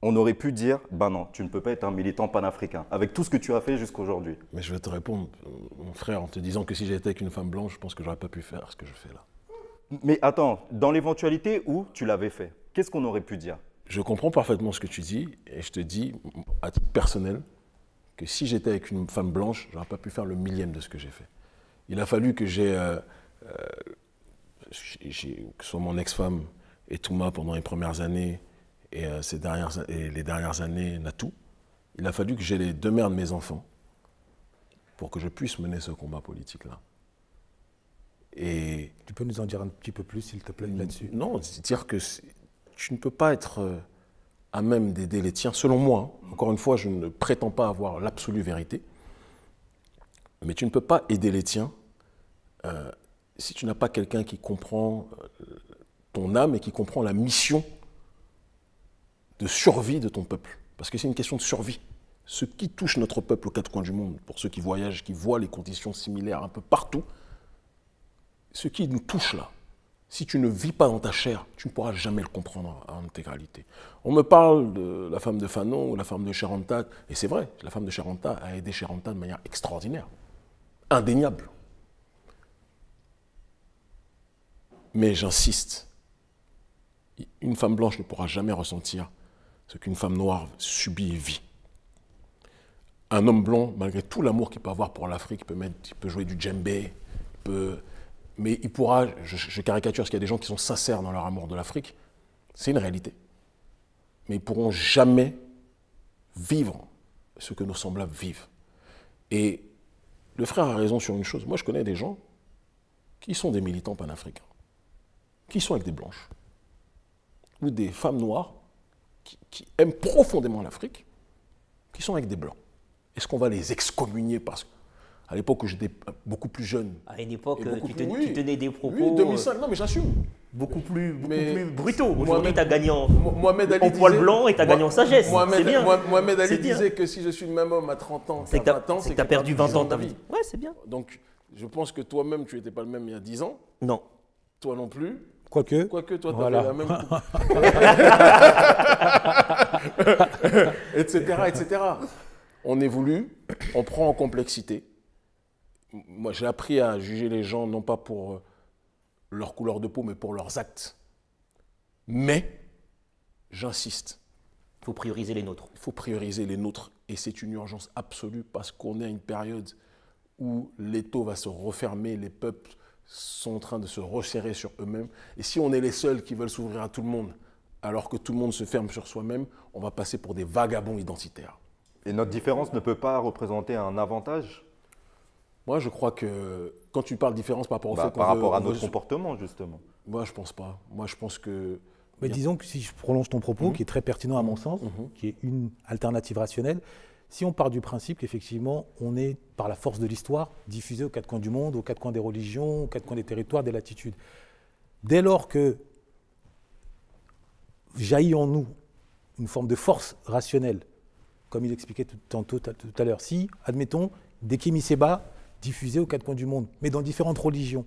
on aurait pu dire ben non, tu ne peux pas être un militant panafricain, avec tout ce que tu as fait jusqu'aujourd'hui. Mais je vais te répondre, mon frère, en te disant que si j'étais avec une femme blanche, je pense que j'aurais pas pu faire ce que je fais là. Mais attends, dans l'éventualité où tu l'avais fait, qu'est-ce qu'on aurait pu dire Je comprends parfaitement ce que tu dis et je te dis, à titre personnel, que si j'étais avec une femme blanche, j'aurais pas pu faire le millième de ce que j'ai fait. Il a fallu que j'ai, euh, euh ce soit mon ex-femme et Touma pendant les premières années et, euh, et les dernières années Natou, il a fallu que j'ai les deux mères de mes enfants pour que je puisse mener ce combat politique-là tu peux nous en dire un petit peu plus, s'il te plaît, là-dessus Non, c'est-à-dire que tu ne peux pas être euh, à même d'aider les tiens, selon moi. Hein. Encore une fois, je ne prétends pas avoir l'absolue vérité. Mais tu ne peux pas aider les tiens euh, si tu n'as pas quelqu'un qui comprend euh, ton âme et qui comprend la mission de survie de ton peuple. Parce que c'est une question de survie. Ce qui touche notre peuple aux quatre coins du monde, pour ceux qui voyagent, qui voient les conditions similaires un peu partout, ce qui nous touche là, si tu ne vis pas dans ta chair, tu ne pourras jamais le comprendre en intégralité. On me parle de la femme de Fanon ou la femme de Charanta, et c'est vrai, la femme de Charanta a aidé Charanta de manière extraordinaire, indéniable. Mais j'insiste, une femme blanche ne pourra jamais ressentir ce qu'une femme noire subit et vit. Un homme blanc, malgré tout l'amour qu'il peut avoir pour l'Afrique, peut, peut, jouer du djembé, peut mais il pourra, je, caricature, parce qu'il y a des gens qui sont sincères dans leur amour de l'Afrique, c'est une réalité. Mais ils pourront jamais vivre ce que nos semblables vivent. Et le frère a raison sur une chose. Moi, je connais des gens qui sont des militants panafricains, qui sont avec des blanches, ou des femmes noires qui, qui aiment profondément l'Afrique, qui sont avec des blancs. Est-ce qu'on va les excommunier parce que à l'époque, j'étais beaucoup plus jeune. À une époque, euh, tu, tu, tenais des propos. Oui, euh, 2005, non, mais j'assume. Beaucoup plus, beaucoup plus brutaux. Aujourd'hui, tu as gagné en, Ali poil blanc et tu as gagné en sagesse. Mohamed, bien. Mohamed Ali disait que si je suis le même homme à 30 ans, c'est que tu as, perdu 20 ans de ta vie. Ouais, c'est bien. Donc, je pense que toi-même, tu n'étais pas le même il y a 10 ans. Non. Toi non plus. Quoique. Quoique, toi, tu avais la même. etc., etc. On évolue, on prend en complexité moi, j'ai appris à juger les gens non pas pour euh, leur couleur de peau, mais pour leurs actes. Mais, j'insiste. Il faut prioriser les nôtres. Il faut prioriser les nôtres. Et c'est une urgence absolue parce qu'on est à une période où l'étau va se refermer, les peuples sont en train de se resserrer sur eux-mêmes. Et si on est les seuls qui veulent s'ouvrir à tout le monde, alors que tout le monde se ferme sur soi-même, on va passer pour des vagabonds identitaires. Et notre différence ne peut pas représenter un avantage moi, je crois que quand tu parles différence par rapport au bah, Par rapport à notre comportements comportement, justement. Moi, je pense pas. Moi, je pense que. Mais disons que si je prolonge ton propos, mhm. qui est très pertinent à mon mhm. sens, mhm. qui est une alternative rationnelle, si on part du principe qu'effectivement, on est, par la force de l'histoire, diffusé aux quatre coins du monde, aux quatre coins des religions, aux quatre coins des territoires, des latitudes. Dès lors que jaillit en nous une forme de force rationnelle, comme il expliquait tout, tantôt, tout à l'heure, si, admettons, ses Seba diffusée aux quatre coins du monde, mais dans différentes religions.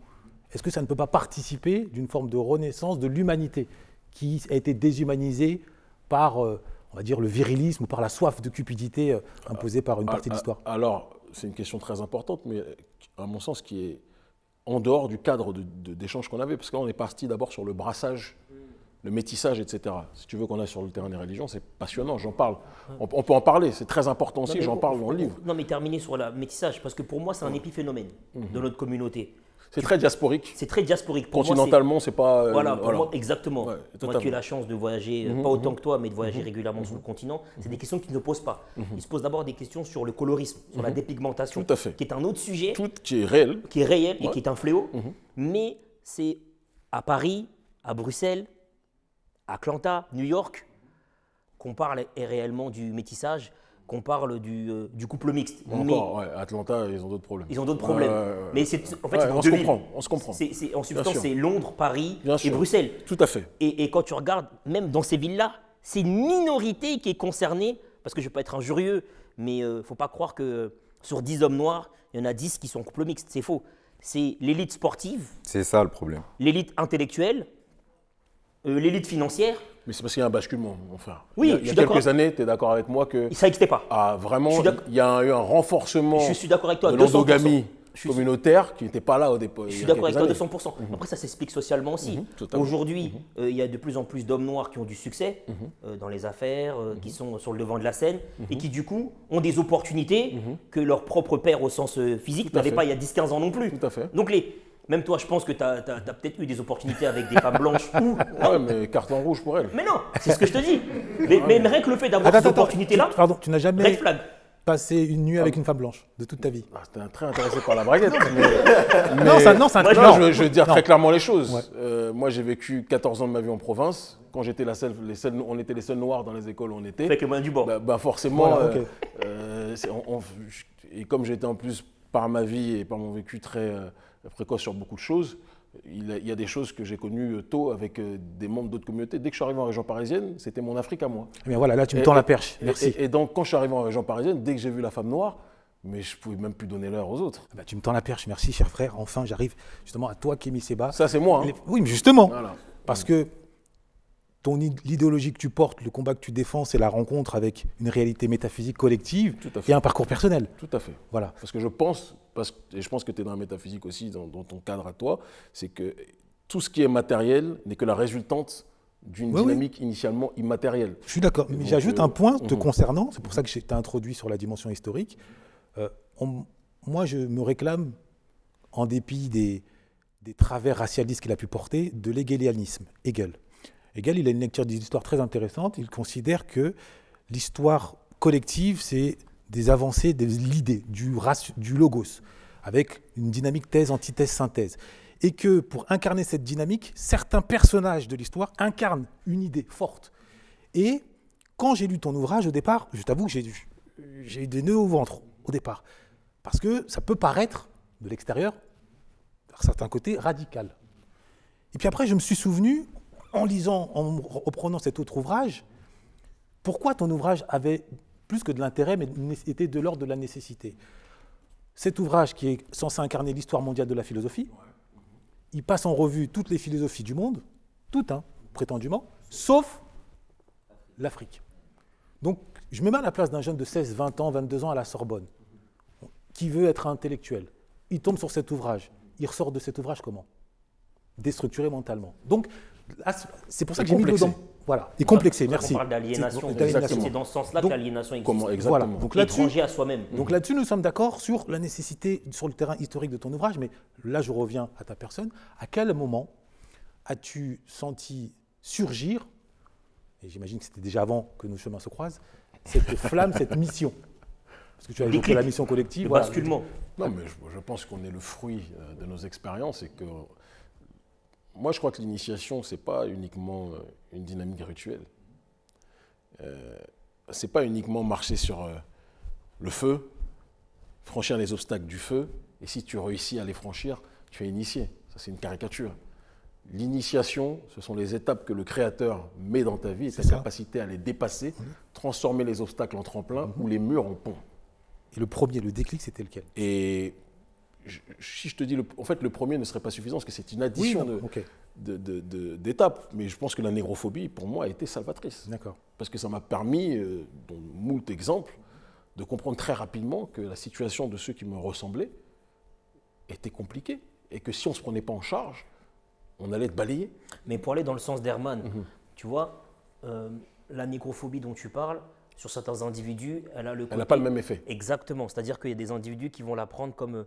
Est-ce que ça ne peut pas participer d'une forme de renaissance de l'humanité qui a été déshumanisée par, euh, on va dire, le virilisme ou par la soif de cupidité euh, imposée par une ah, partie de ah, l'histoire Alors, c'est une question très importante, mais euh, à mon sens qui est en dehors du cadre d'échange qu'on avait, parce qu'on est parti d'abord sur le brassage le métissage, etc. Si tu veux qu'on a sur le terrain des religions, c'est passionnant, j'en parle. On, peut en parler, c'est très important aussi, j'en parle dans le livre. Non, mais terminer sur le métissage, parce que pour moi, c'est un mm. épiphénomène mm-hmm. de notre communauté. C'est très diasporique. C'est très diasporique. Continentalement, c'est pas. Euh, voilà, Moi, exactement. moi qui ai la chance de voyager, mm-hmm, pas mm-hmm. autant que toi, mais de voyager régulièrement sur le continent, c'est des questions qui ne posent pas. Ils se posent d'abord des questions sur le colorisme, sur la dépigmentation, qui est un autre sujet. Tout, qui est réel. Qui est réel et qui est un fléau. Mais c'est à Paris, à Bruxelles, Atlanta, New York, qu'on parle réellement du métissage, qu'on parle du, euh, couple mixte. mais Atlanta, ils ont d'autres problèmes. Ils ont d'autres problèmes. mais c'est en fait, on, se comprend, on, en substance, c'est Londres, Paris et Bruxelles. Tout à fait. Et, quand tu regardes, même dans ces villes-là, c'est une minorité qui est concernée, parce que je ne vais pas être injurieux, mais il euh, ne faut pas croire que euh, sur dix hommes noirs, il y en a dix qui sont en couple mixte. C'est faux. C'est l'élite sportive. C'est ça le problème. L'élite intellectuelle, euh, l'élite financière. Mais c'est parce qu'il y a un basculement, enfin. Oui, il y a, quelques années, tu es d'accord avec moi que. Ça n'existait pas. Ah, vraiment, il y a eu un renforcement de l'endogamie communautaire qui n'était pas là au départ. Je suis d'accord avec toi, 200%. Après, ça s'explique socialement aussi. Mhm, Aujourd'hui, mhm. euh, il y a de plus en plus d'hommes noirs qui ont du succès mhm. euh, dans les affaires, qui sont sur le devant de la scène et qui, du coup, ont des opportunités que leur propre père, au sens physique, n'avait pas il y a 10-15 ans non plus. Tout à fait. Donc, les, même toi, je pense que tu as, peut-être eu des opportunités avec des femmes blanches ou. Ouais, mais carton rouge pour elles. Mais non, c'est ce que je te dis. Mais, rien que le fait d'avoir cette opportunité-là. Pardon, tu n'as jamais. passé une nuit avec ah. une femme blanche de toute ta vie ah, T'es très intéressé par la braguette. non, ça, non, c'est un je, veux dire très clairement les choses. Euh, moi, j'ai vécu 14 ans de ma vie en province. Quand j'étais la seule, les on était les seuls noirs dans les écoles, où on était. Fait que moi du bord. Bah, bah forcément. Euh, euh, et comme j'étais en plus par ma vie et par mon vécu très quoi, sur beaucoup de choses. Il y a des choses que j'ai connues euh, tôt avec euh, des membres d'autres communautés. Dès que je suis arrivé en région parisienne, c'était mon Afrique à moi. Mais eh voilà, là tu me tends la perche. Merci. Et, donc quand je suis arrivé en région parisienne, dès que j'ai vu la femme noire, mais je pouvais même plus donner l'heure aux autres. Ah bah, tu me tends la perche, merci cher frère. Enfin, j'arrive justement à toi, Kémy Seba. Ça c'est moi. Hein. Oui, mais justement, parce que ton l'idéologie que tu portes, le combat que tu défends, c'est la rencontre avec une réalité métaphysique collective Tout à fait. et un parcours personnel. Tout à fait. Voilà. Parce que je pense parce que, et je pense que tu es dans la métaphysique aussi, dans, ton cadre à toi, c'est que tout ce qui est matériel n'est que la résultante d'une dynamique initialement immatérielle. Je suis d'accord. Mais j'ajoute euh, un point hum, te hum. concernant, c'est pour ça que tu as introduit sur la dimension historique. Euh, moi, je me réclame, en dépit des, des travers racialistes qu'il a pu porter, de l'hégélianisme, Hegel. Hegel, il a une lecture des histoires très intéressante. Il considère que l'histoire collective, c'est des avancées de l'idée, du, logos, avec une dynamique thèse, antithèse, synthèse. Et que pour incarner cette dynamique, certains personnages de l'histoire incarnent une idée forte. Et quand j'ai lu ton ouvrage au départ, je t'avoue que j'ai eu des nœuds au ventre au départ. Parce que ça peut paraître, de l'extérieur, par certains côtés, radical. Et puis après, je me suis souvenu, en lisant, en reprenant cet autre ouvrage, pourquoi ton ouvrage avait plus que de l'intérêt, mais était de l'ordre de la nécessité. Cet ouvrage qui est censé incarner l'histoire mondiale de la philosophie, il passe en revue toutes les philosophies du monde, toutes, hein, prétendument, sauf l'Afrique. Donc, je me mets à la place d'un jeune de 16, 20 ans, 22 ans à la Sorbonne, qui veut être intellectuel. Il tombe sur cet ouvrage. Il ressort de cet ouvrage comment Déstructuré mentalement. Donc, c'est pour ça que j'ai mis dedans. Voilà, complexé, merci. On parle d'aliénation, c'est dans ce sens-là que l'aliénation existe. Comment, exactement. Donc là-dessus, à soi-même. Donc mhm. là-dessus, nous sommes d'accord sur la nécessité, sur le terrain historique de ton ouvrage, mais là, je reviens à ta personne. À quel moment as-tu senti surgir, et j'imagine que c'était déjà avant que nos chemins se croisent, cette flamme, cette mission Parce que tu as évoqué la mission collective. Le basculement. Non, mais je, je pense qu'on est le fruit euh, de nos expériences et que moi, je crois que l'initiation, ce n'est pas uniquement euh, une dynamique rituelle. Euh, ce n'est pas uniquement marcher sur euh, le feu, franchir les obstacles du feu, et si tu réussis à les franchir, tu es initié. Ça, c'est une caricature. L'initiation, ce sont les étapes que le Créateur met dans ta vie et ta capacité à les dépasser, mhm. transformer les obstacles en tremplin mhm. ou les murs en pont. Et le premier, le déclic, c'était lequel si je te dis, en fait, le premier ne serait pas suffisant parce que c'est une addition de d'étapes. Mais je pense que la négrophobie, pour moi, a été salvatrice. D'accord. Parce que ça m'a permis, euh, dans moult exemples, de comprendre très rapidement que la situation de ceux qui me ressemblaient était compliquée. Et que si on ne se prenait pas en charge, on allait être balayé. Mais pour aller dans le sens d'Herman, mhm. tu vois, euh, la négrophobie dont tu parles, sur certains individus, elle a le Elle n'a pas le même effet. Exactement. C'est-à-dire qu'il y a des individus qui vont la prendre comme. Euh,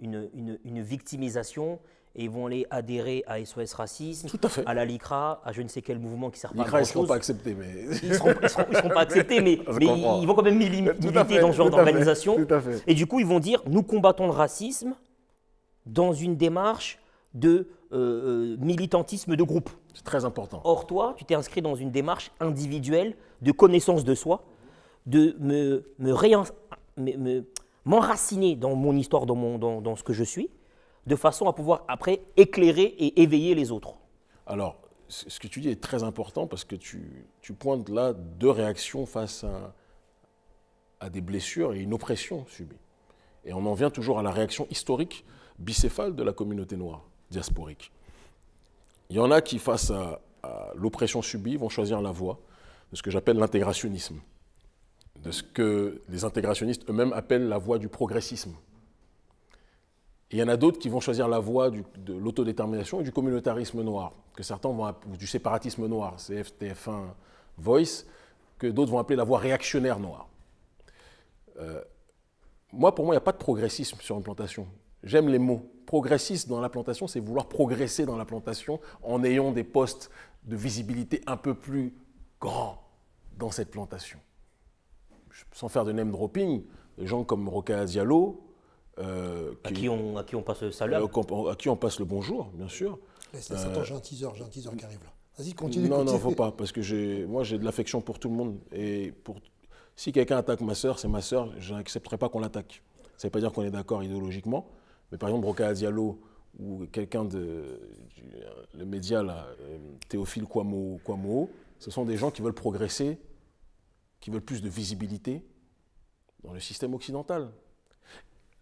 une, victimisation et ils vont aller adhérer à SOS Racisme, à, la LICRA, à je ne sais quel mouvement qui sert pas à grand-chose. ils ne seront pas acceptés, mais... Ils ne seront, pas acceptés, mais, ils, vont quand même militer dans ce genre d'organisation. Et du coup, ils vont dire, nous combattons le racisme dans une démarche de euh, euh, militantisme de groupe. C'est très important. Or, toi, tu t'es inscrit dans une démarche individuelle de connaissance de soi, de me, me, réin, me m'enraciner dans mon histoire, dans, mon, dans, dans ce que je suis, de façon à pouvoir après éclairer et éveiller les autres. Alors, ce que tu dis est très important parce que tu, pointes là deux réactions face à, des blessures et une oppression subie. Et on en vient toujours à la réaction historique bicéphale de la communauté noire, diasporique. Il y en a qui, face à l'oppression subie, vont choisir la voie de ce que j'appelle l'intégrationnisme de ce que les intégrationnistes eux-mêmes appellent la voie du progressisme. il y en a d'autres qui vont choisir la voie de l'autodétermination et du communautarisme noir, que certains vont ou du séparatisme noir, c'est ftf 1 Voice, que d'autres vont appeler la voie réactionnaire noire. Euh, moi, pour moi, il n'y a pas de progressisme sur une plantation. J'aime les mots. Progressiste dans la plantation, c'est vouloir progresser dans la plantation en ayant des postes de visibilité un peu plus grands dans cette plantation sans faire de name dropping, des gens comme Roca Diallo. Euh, qui, à, qui on, passe euh, le salut. à qui on passe le bonjour, bien sûr. Laisse, attends, euh, j'ai un teaser, qui arrive là. Vas-y, continue. Non, il non, faut pas, parce que moi j'ai de l'affection pour tout le monde. Et pour, si quelqu'un attaque ma sœur, c'est ma sœur, je n'accepterai pas qu'on l'attaque. Ça ne veut pas dire qu'on est d'accord idéologiquement, mais par exemple, Roca Diallo ou quelqu'un de. le média, là, Théophile Kwamo, Kwamo, ce sont des gens qui veulent progresser qui veulent plus de visibilité dans le système occidental.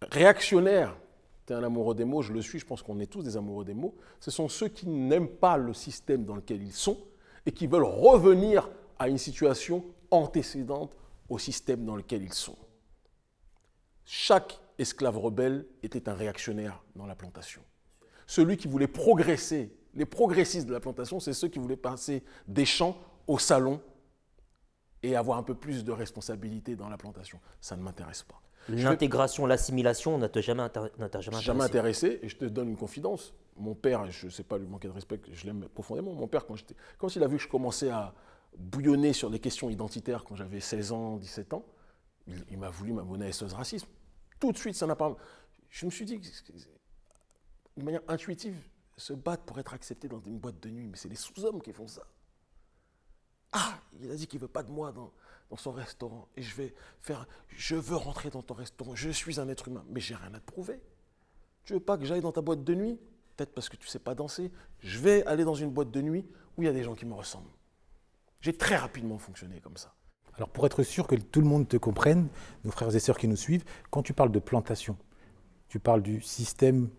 Réactionnaire, tu es un amoureux des mots, je le suis, je pense qu'on est tous des amoureux des mots, ce sont ceux qui n'aiment pas le système dans lequel ils sont et qui veulent revenir à une situation antécédente au système dans lequel ils sont. Chaque esclave rebelle était un réactionnaire dans la plantation. Celui qui voulait progresser, les progressistes de la plantation, c'est ceux qui voulaient passer des champs au salon et avoir un peu plus de responsabilité dans la plantation. Ça ne m'intéresse pas. L'intégration, l'assimilation, on n'a jamais, inter... jamais, jamais intéressé. Et je te donne une confidence. Mon père, je ne sais pas lui manquer de respect, je l'aime profondément. Mon père, quand, quand il a vu que je commençais à bouillonner sur les questions identitaires quand j'avais 16 ans, 17 ans, il, m'a voulu m'abonner à SOS Racisme. Tout de suite, ça n'a pas. Je me suis dit, de manière intuitive, se battre pour être accepté dans une boîte de nuit, mais c'est les sous-hommes qui font ça. Ah, il a dit qu'il ne veut pas de moi dans, son restaurant. Et je vais faire, je veux rentrer dans ton restaurant. Je suis un être humain, mais j'ai rien à te prouver. Tu veux pas que j'aille dans ta boîte de nuit Peut-être parce que tu ne sais pas danser. Je vais aller dans une boîte de nuit où il y a des gens qui me ressemblent. J'ai très rapidement fonctionné comme ça. Alors pour être sûr que tout le monde te comprenne, nos frères et sœurs qui nous suivent, quand tu parles de plantation, tu parles du système,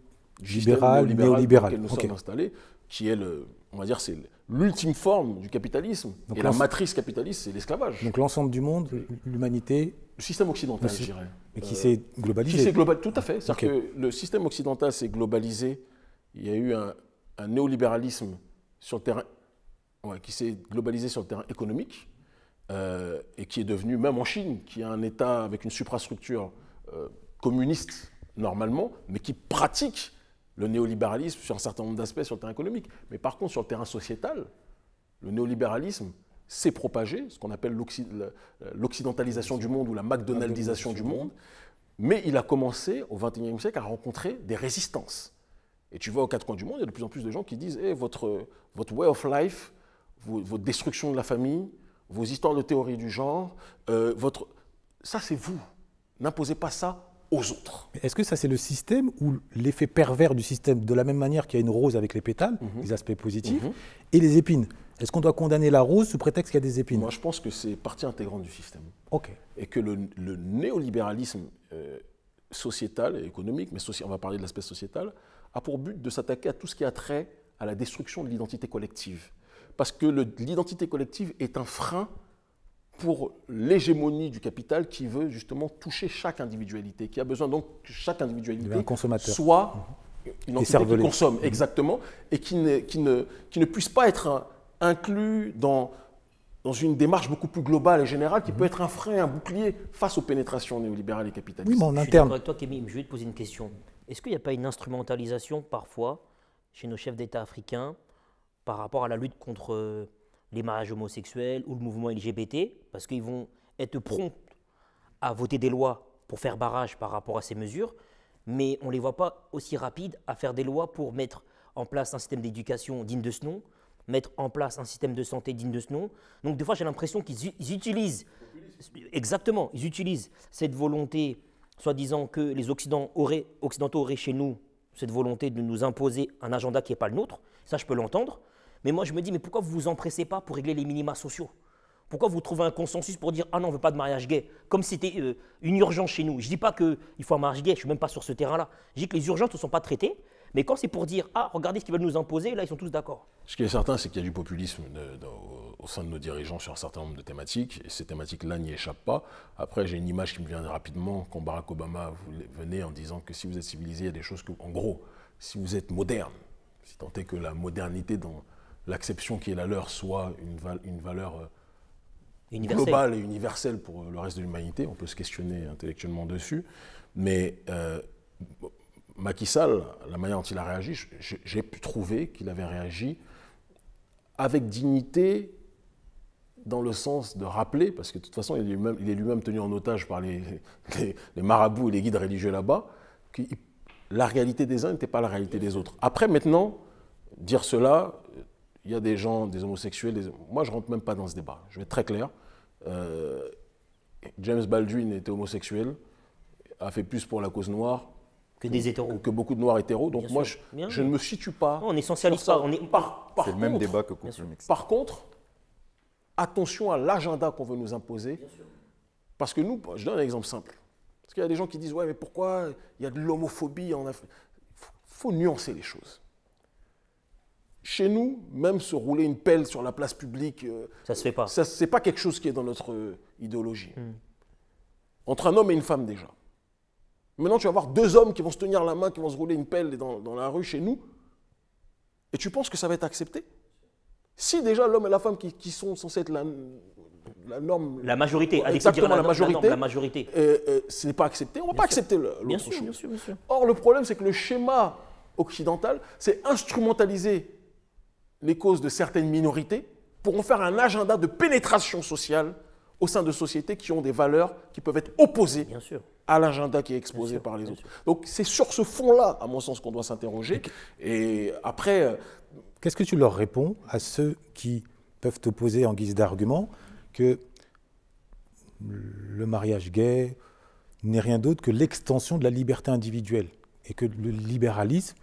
libéral, néolibéral, qui est le, on va dire, c'est l'ultime forme du capitalisme. et la matrice capitaliste, c'est l'esclavage. Donc l'ensemble du monde, l'humanité. Le système occidental, je dirais. Mais qui euh, s'est globalisé. Qui s'est global, tout à fait. que le système occidental s'est globalisé. Il y a eu un, néolibéralisme sur terrain, qui s'est globalisé sur le terrain économique euh, et qui est devenu, même en Chine, qui a un État avec une suprastructure euh, communiste normalement, mais qui pratique le néolibéralisme sur un certain nombre d'aspects sur le terrain économique. Mais par contre, sur le terrain sociétal, le néolibéralisme s'est propagé, ce qu'on appelle euh, l'occidentalisation du monde ou la McDonaldisation du monde, mais il a commencé au XXIe siècle à rencontrer des résistances. Et tu vois, aux quatre coins du monde, il y a de plus en plus de gens qui disent Eh, votre, votre way of life, votre destruction de la famille, vos histoires de théorie du genre, euh, votre... ça c'est vous. N'imposez pas ça aux autres. Est-ce que ça, c'est le système ou l'effet pervers du système, de la même manière qu'il y a une rose avec les pétales, mhm. les aspects positifs, mhm. et les épines Est-ce qu'on doit condamner la rose sous prétexte qu'il y a des épines Moi, je pense que c'est partie intégrante du système. OK. Et que le, néolibéralisme euh, sociétal et économique, mais on va parler de l'aspect sociétal, a pour but de s'attaquer à tout ce qui a trait à la destruction de l'identité collective. Parce que l'identité collective est un frein pour l'hégémonie du capital qui veut justement toucher chaque individualité, qui a besoin donc que chaque individualité soit mhm. une entité qui consomme, mhm. exactement, et qui ne, qui ne, qui ne puisse pas être inclus dans, dans une démarche beaucoup plus globale et générale qui mhm. peut être un frein, un bouclier face aux pénétrations néolibérales et capitalistes. Oui, mais en interne. toi, Kémy, je vais te poser une question. Est-ce qu'il n'y a pas une instrumentalisation parfois chez nos chefs d'État africains par rapport à la lutte contre euh, les mariages homosexuels ou le mouvement LGBT, parce qu'ils vont être prompts à voter des lois pour faire barrage par rapport à ces mesures, mais on ne les voit pas aussi rapides à faire des lois pour mettre en place un système d'éducation digne de ce nom, mettre en place un système de santé digne de ce nom. Donc des fois, j'ai l'impression qu'ils utilisent, exactement, ils utilisent cette volonté, soi-disant que les Occidentaux auraient chez nous, cette volonté de nous imposer un agenda qui n'est pas le nôtre, ça je peux l'entendre, mais moi, je me dis, mais pourquoi vous vous empressez pas pour régler les minima sociaux Pourquoi vous trouvez un consensus pour dire, ah non, on veut pas de mariage gay Comme c'était euh, une urgence chez nous. Je ne dis pas qu'il faut un mariage gay, je ne suis même pas sur ce terrain-là. Je dis que les urgences ne sont pas traitées. Mais quand c'est pour dire, ah, regardez ce qu'ils veulent nous imposer, là, ils sont tous d'accord. Ce qui est certain, c'est qu'il y a du populisme au sein de nos dirigeants sur un certain nombre de thématiques, et ces thématiques-là n'y échappent pas. Après, j'ai une image qui me vient rapidement quand Barack Obama venait en disant que si vous êtes civilisé, il y a des choses que, en gros, si vous êtes moderne, si tant est que la modernité dans l'acception qui est la leur soit une, une valeur euh, globale et universelle pour euh, le reste de l'humanité. On peut se questionner intellectuellement dessus. Mais euh, Macky Sall, la manière dont il a réagi, j'ai pu trouver qu'il avait réagi avec dignité dans le sens de rappeler, parce que de toute façon, il est lui-même tenu en otage par les, les, les, marabouts et les guides religieux là-bas, que la réalité des uns n'était pas la réalité des autres. Après, maintenant, dire cela, il y a des gens, des homosexuels. Moi, je rentre même pas dans ce débat. Je vais être très clair. Euh, James Baldwin était homosexuel, a fait plus pour la cause noire. Que, des hétéros. Que beaucoup de noirs hétéros. Donc moi, je, ne me situe pas. on essentialise pas. On est... c'est le même débat que contre Par contre, attention à l'agenda qu'on veut nous imposer. Parce que nous, je donne un exemple simple. Parce qu'il y a des gens qui disent Ouais, mais pourquoi il y a de l'homophobie en Afrique Il faut nuancer les choses. Chez nous, même se rouler une pelle sur la place publique, euh, ça se fait pas. c'est pas quelque chose qui est dans notre euh, idéologie. Hmm. Entre un homme et une femme déjà. Maintenant, tu vas voir deux hommes qui vont se tenir la main, qui vont se rouler une pelle dans, la rue chez nous. Et tu penses que ça va être accepté Si déjà l'homme et la femme qui, sont censés être la, norme. La majorité, ah, exactement, la, majorité. la majorité. Euh, ce n'est pas accepté, on va pas accepter l'autre chose. Bien sûr, bien sûr. Or, le problème, c'est que le schéma occidental, c'est instrumentaliser les causes de certaines minorités pourront faire un agenda de pénétration sociale au sein de sociétés qui ont des valeurs qui peuvent être opposées à l'agenda qui est exposé par les autres. Donc c'est sur ce fond-là, à mon sens, qu'on doit s'interroger. Et après... Euh, Qu'est-ce que tu leur réponds à ceux qui peuvent opposer en guise d'argument que le mariage gay n'est rien d'autre que l'extension de la liberté individuelle et que le libéralisme,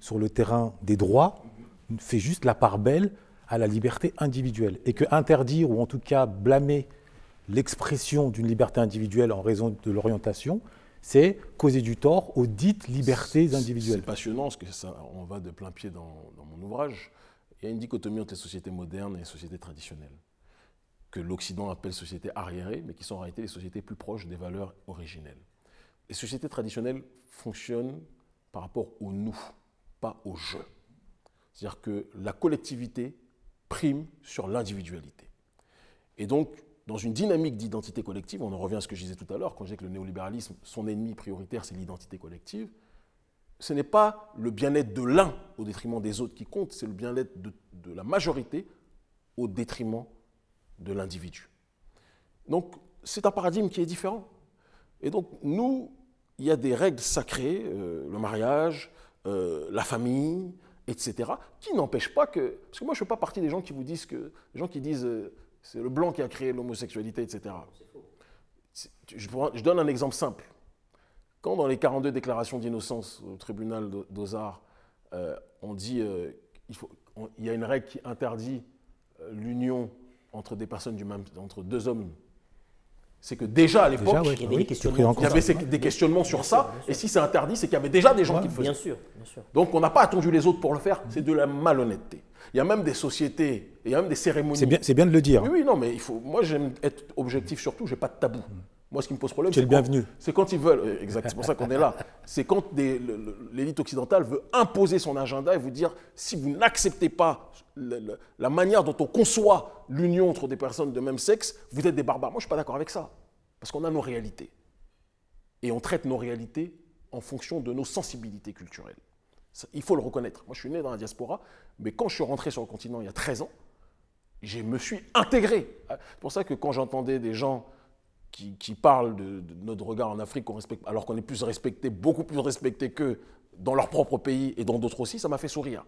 sur le terrain des droits, fait juste la part belle à la liberté individuelle. Et que interdire ou en tout cas blâmer l'expression d'une liberté individuelle en raison de l'orientation, c'est causer du tort aux dites libertés individuelles. C'est passionnant, parce que ça, on va de plein pied dans, dans mon ouvrage. Il y a une dichotomie entre les sociétés modernes et les sociétés traditionnelles, que l'Occident appelle sociétés arriérées, mais qui sont en réalité les sociétés plus proches des valeurs originelles. Les sociétés traditionnelles fonctionnent par rapport au nous, pas au je. C'est-à-dire que la collectivité prime sur l'individualité. Et donc, dans une dynamique d'identité collective, on en revient à ce que je disais tout à l'heure, quand je disais que le néolibéralisme, son ennemi prioritaire, c'est l'identité collective, ce n'est pas le bien-être de l'un au détriment des autres qui compte, c'est le bien-être de, la majorité au détriment de l'individu. Donc c'est un paradigme qui est différent. Et donc nous, il y a des règles sacrées, euh, le mariage, euh, la famille, etc., qui n'empêche pas que... Parce que moi, je ne fais pas partie des gens qui vous disent que... Les gens qui disent euh, c'est le blanc qui a créé l'homosexualité, etc. Je, donne un exemple simple. Quand dans les 42 déclarations d'innocence au tribunal d'Ozar, euh, on dit qu'il euh, y a une règle qui interdit l'union entre des personnes du même, entre deux hommes c'est que déjà à l'époque, ah il y avait, des, questionnements sur ça. Et si c'est interdit, c'est qu'il y avait déjà des gens qui le faisaient. Bien sûr, Donc on n'a pas attendu les autres pour le faire. Mm-hmm. C'est de la malhonnêteté. Il y a même des sociétés, il y a même des cérémonies. C'est bien, de le dire. Oui, oui, non, mais il faut, moi j'aime être objectif surtout, je n'ai pas de tabou. Mm-hmm. Moi, ce qui me pose problème, c'est quand, quand, ils veulent, euh, exact, c'est pour ça qu'on est là, c'est quand l'élite occidentale veut imposer son agenda et vous dire, si vous n'acceptez pas la manière dont on conçoit l'union entre des personnes de même sexe, vous êtes des barbares. Moi, je ne suis pas d'accord avec ça, parce qu'on a nos réalités. Et on traite nos réalités en fonction de nos sensibilités culturelles. Il faut le reconnaître. Moi, je suis né dans la diaspora, mais quand je suis rentré sur le continent il y a 13 ans, je me suis intégré. Ah, c'est pour ça que quand j'entendais des gens qui, parlent de, notre regard en Afrique, respecte, alors qu'on est plus respecté, beaucoup plus respecté qu'eux dans leur propre pays et dans d'autres aussi, ça m'a fait sourire.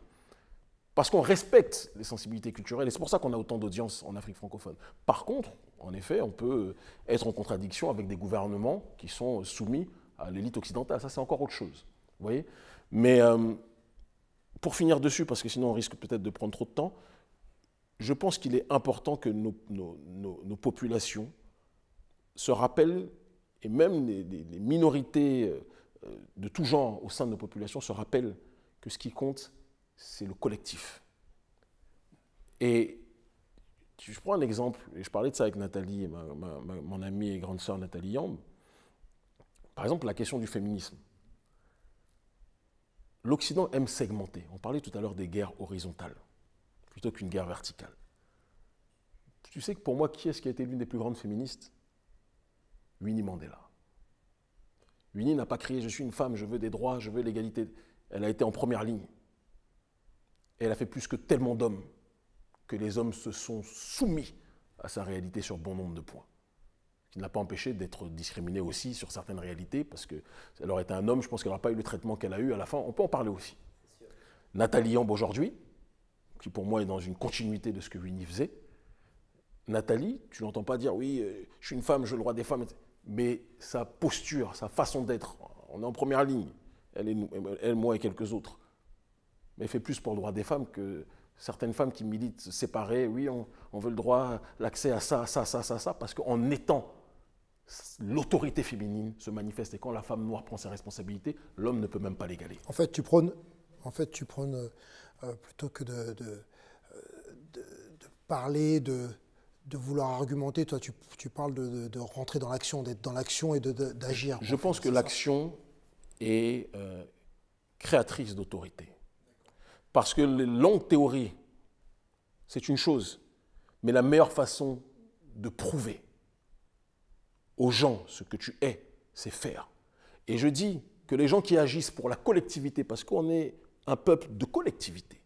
Parce qu'on respecte les sensibilités culturelles et c'est pour ça qu'on a autant d'audience en Afrique francophone. Par contre, en effet, on peut être en contradiction avec des gouvernements qui sont soumis à l'élite occidentale. Ça, c'est encore autre chose. Vous voyez Mais euh, pour finir dessus, parce que sinon on risque peut-être de prendre trop de temps, je pense qu'il est important que nos populations se rappellent, et même les, minorités euh, de tout genre au sein de nos populations se rappellent que ce qui compte, c'est le collectif. Et je prends un exemple, et je parlais de ça avec Nathalie, mon amie et grande sœur Nathalie Yamb. Par exemple, la question du féminisme. L'Occident aime segmenter. On parlait tout à l'heure des guerres horizontales, plutôt qu'une guerre verticale. Tu sais que pour moi, qui est-ce qui a été l'une des plus grandes féministes Winnie Mandela. Winnie n'a pas crié Je suis une femme, je veux des droits, je veux l'égalité. Elle a été en première ligne. Et elle a fait plus que tellement d'hommes que les hommes se sont soumis à sa réalité sur bon nombre de points. Ce qui ne l'a pas empêché d'être discriminée aussi sur certaines réalités, parce que elle aurait été un homme, je pense qu'elle n'aurait pas eu le traitement qu'elle a eu à la fin. On peut en parler aussi. Nathalie Ambe aujourd'hui, qui pour moi est dans une continuité de ce que Winnie faisait. Nathalie, tu n'entends pas dire oui, euh, je suis une femme, je veux le droit des femmes mais sa posture, sa façon d'être, on est en première ligne, elle, est, elle, moi et quelques autres. Mais fait plus pour le droit des femmes que certaines femmes qui militent séparées. Oui, on, veut le droit, l'accès à ça, ça, ça, ça, ça, parce qu'en étant l'autorité féminine se manifeste et quand la femme noire prend ses responsabilités, l'homme ne peut même pas l'égaler. En fait, tu prônes, en fait, tu prônes euh, plutôt que de, de euh, parler de, de vouloir argumenter, toi tu, parles de, rentrer dans l'action, d'être dans l'action et d'agir. Je pense que l'action est euh, créatrice d'autorité. Parce que les longues théories, c'est une chose, mais la meilleure façon de prouver aux gens ce que tu es, c'est faire. Et je dis que les gens qui agissent pour la collectivité, parce qu'on est un peuple de collectivité,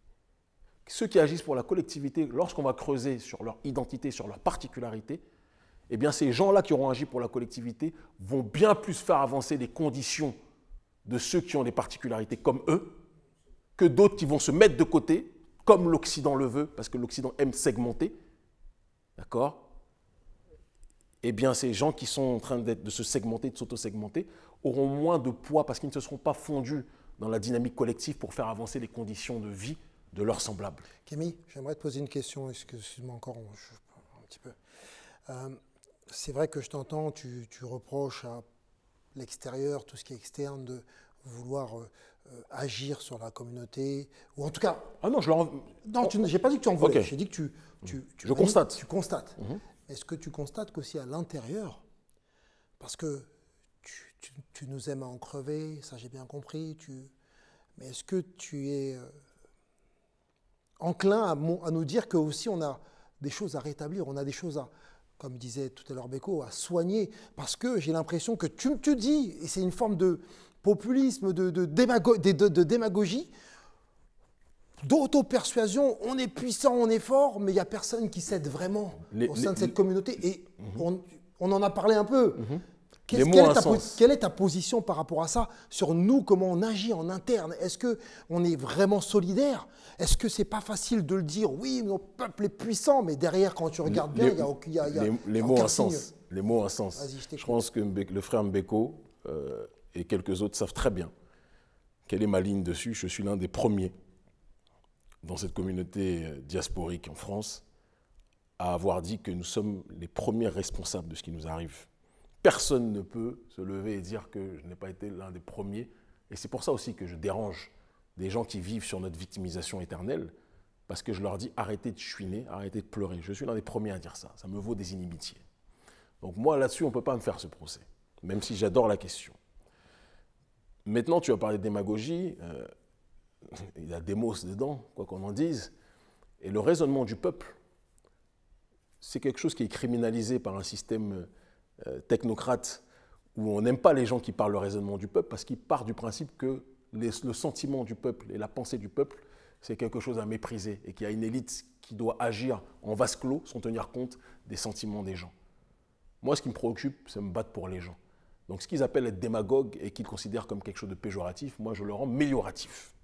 ceux qui agissent pour la collectivité, lorsqu'on va creuser sur leur identité, sur leur particularité, eh bien ces gens-là qui auront agi pour la collectivité vont bien plus faire avancer les conditions de ceux qui ont des particularités comme eux, que d'autres qui vont se mettre de côté, comme l'Occident le veut, parce que l'Occident aime segmenter. D'accord Eh bien, ces gens qui sont en train de se segmenter, de s'auto-segmenter, auront moins de poids parce qu'ils ne se seront pas fondus dans la dynamique collective pour faire avancer les conditions de vie de leurs semblables. Camille, j'aimerais te poser une question, excuse-moi encore un petit peu. Euh, c'est vrai que je t'entends, tu, reproches à l'extérieur, tout ce qui est externe, de vouloir euh, agir sur la communauté, ou en tout cas... Ah non, je leur... Non, tu, j'ai pas dit que tu en voulais, j'ai dit que tu... je constate. Tu constates. Mhm. Est-ce que tu constates qu'aussi à l'intérieur, parce que tu, nous aimes à en crever, ça j'ai bien compris, tu... mais est-ce que tu es euh, enclin à, nous dire que aussi on a des choses à rétablir, on a des choses à, comme disait tout à l'heure Beko, à soigner, parce que j'ai l'impression que tu, te dis, et c'est une forme de populisme, de, démagogie, d'auto-persuasion, on est puissant, on est fort, mais il n'y a personne qui s'aide vraiment au sein de cette communauté. Et mhm. on, en a parlé un peu. Mhm quelle, est ta, position par rapport à ça sur nous, comment on agit en interne Est-ce que on est vraiment solidaire Est-ce que c'est pas facile de le dire Oui, mon peuple est puissant, mais derrière, quand tu regardes bien, il y a, y les, mots sens. Les mots sens. Je, pense que le frère Mbeko euh, et quelques autres savent très bien quelle est ma ligne dessus. Je suis l'un des premiers dans cette communauté euh, diasporique en France à avoir dit que nous sommes les premiers responsables de ce qui nous arrive personne ne peut se lever et dire que je n'ai pas été l'un des premiers. Et c'est pour ça aussi que je dérange des gens qui vivent sur notre victimisation éternelle, parce que je leur dis arrêtez de chuiner, arrêtez de pleurer. Je suis l'un des premiers à dire ça. Ça me vaut des inimitiés. Donc moi, là-dessus, on ne peut pas me faire ce procès, même si j'adore la question. Maintenant, tu as parlé de démagogie. Euh, il y a des mots dedans, quoi qu'on en dise. Et le raisonnement du peuple, c'est quelque chose qui est criminalisé par un système euh, technocrate où on n'aime pas les gens qui parlent le raisonnement du peuple parce qu'ils partent du principe que le sentiment du peuple et la pensée du peuple, c'est quelque chose à mépriser et qu'il y a une élite qui doit agir en vase clos sans tenir compte des sentiments des gens. Moi, ce qui me préoccupe, c'est me battre pour les gens. Donc ce qu'ils appellent être démagogue et qu'ils considèrent comme quelque chose de péjoratif, moi je le rends mélioratif.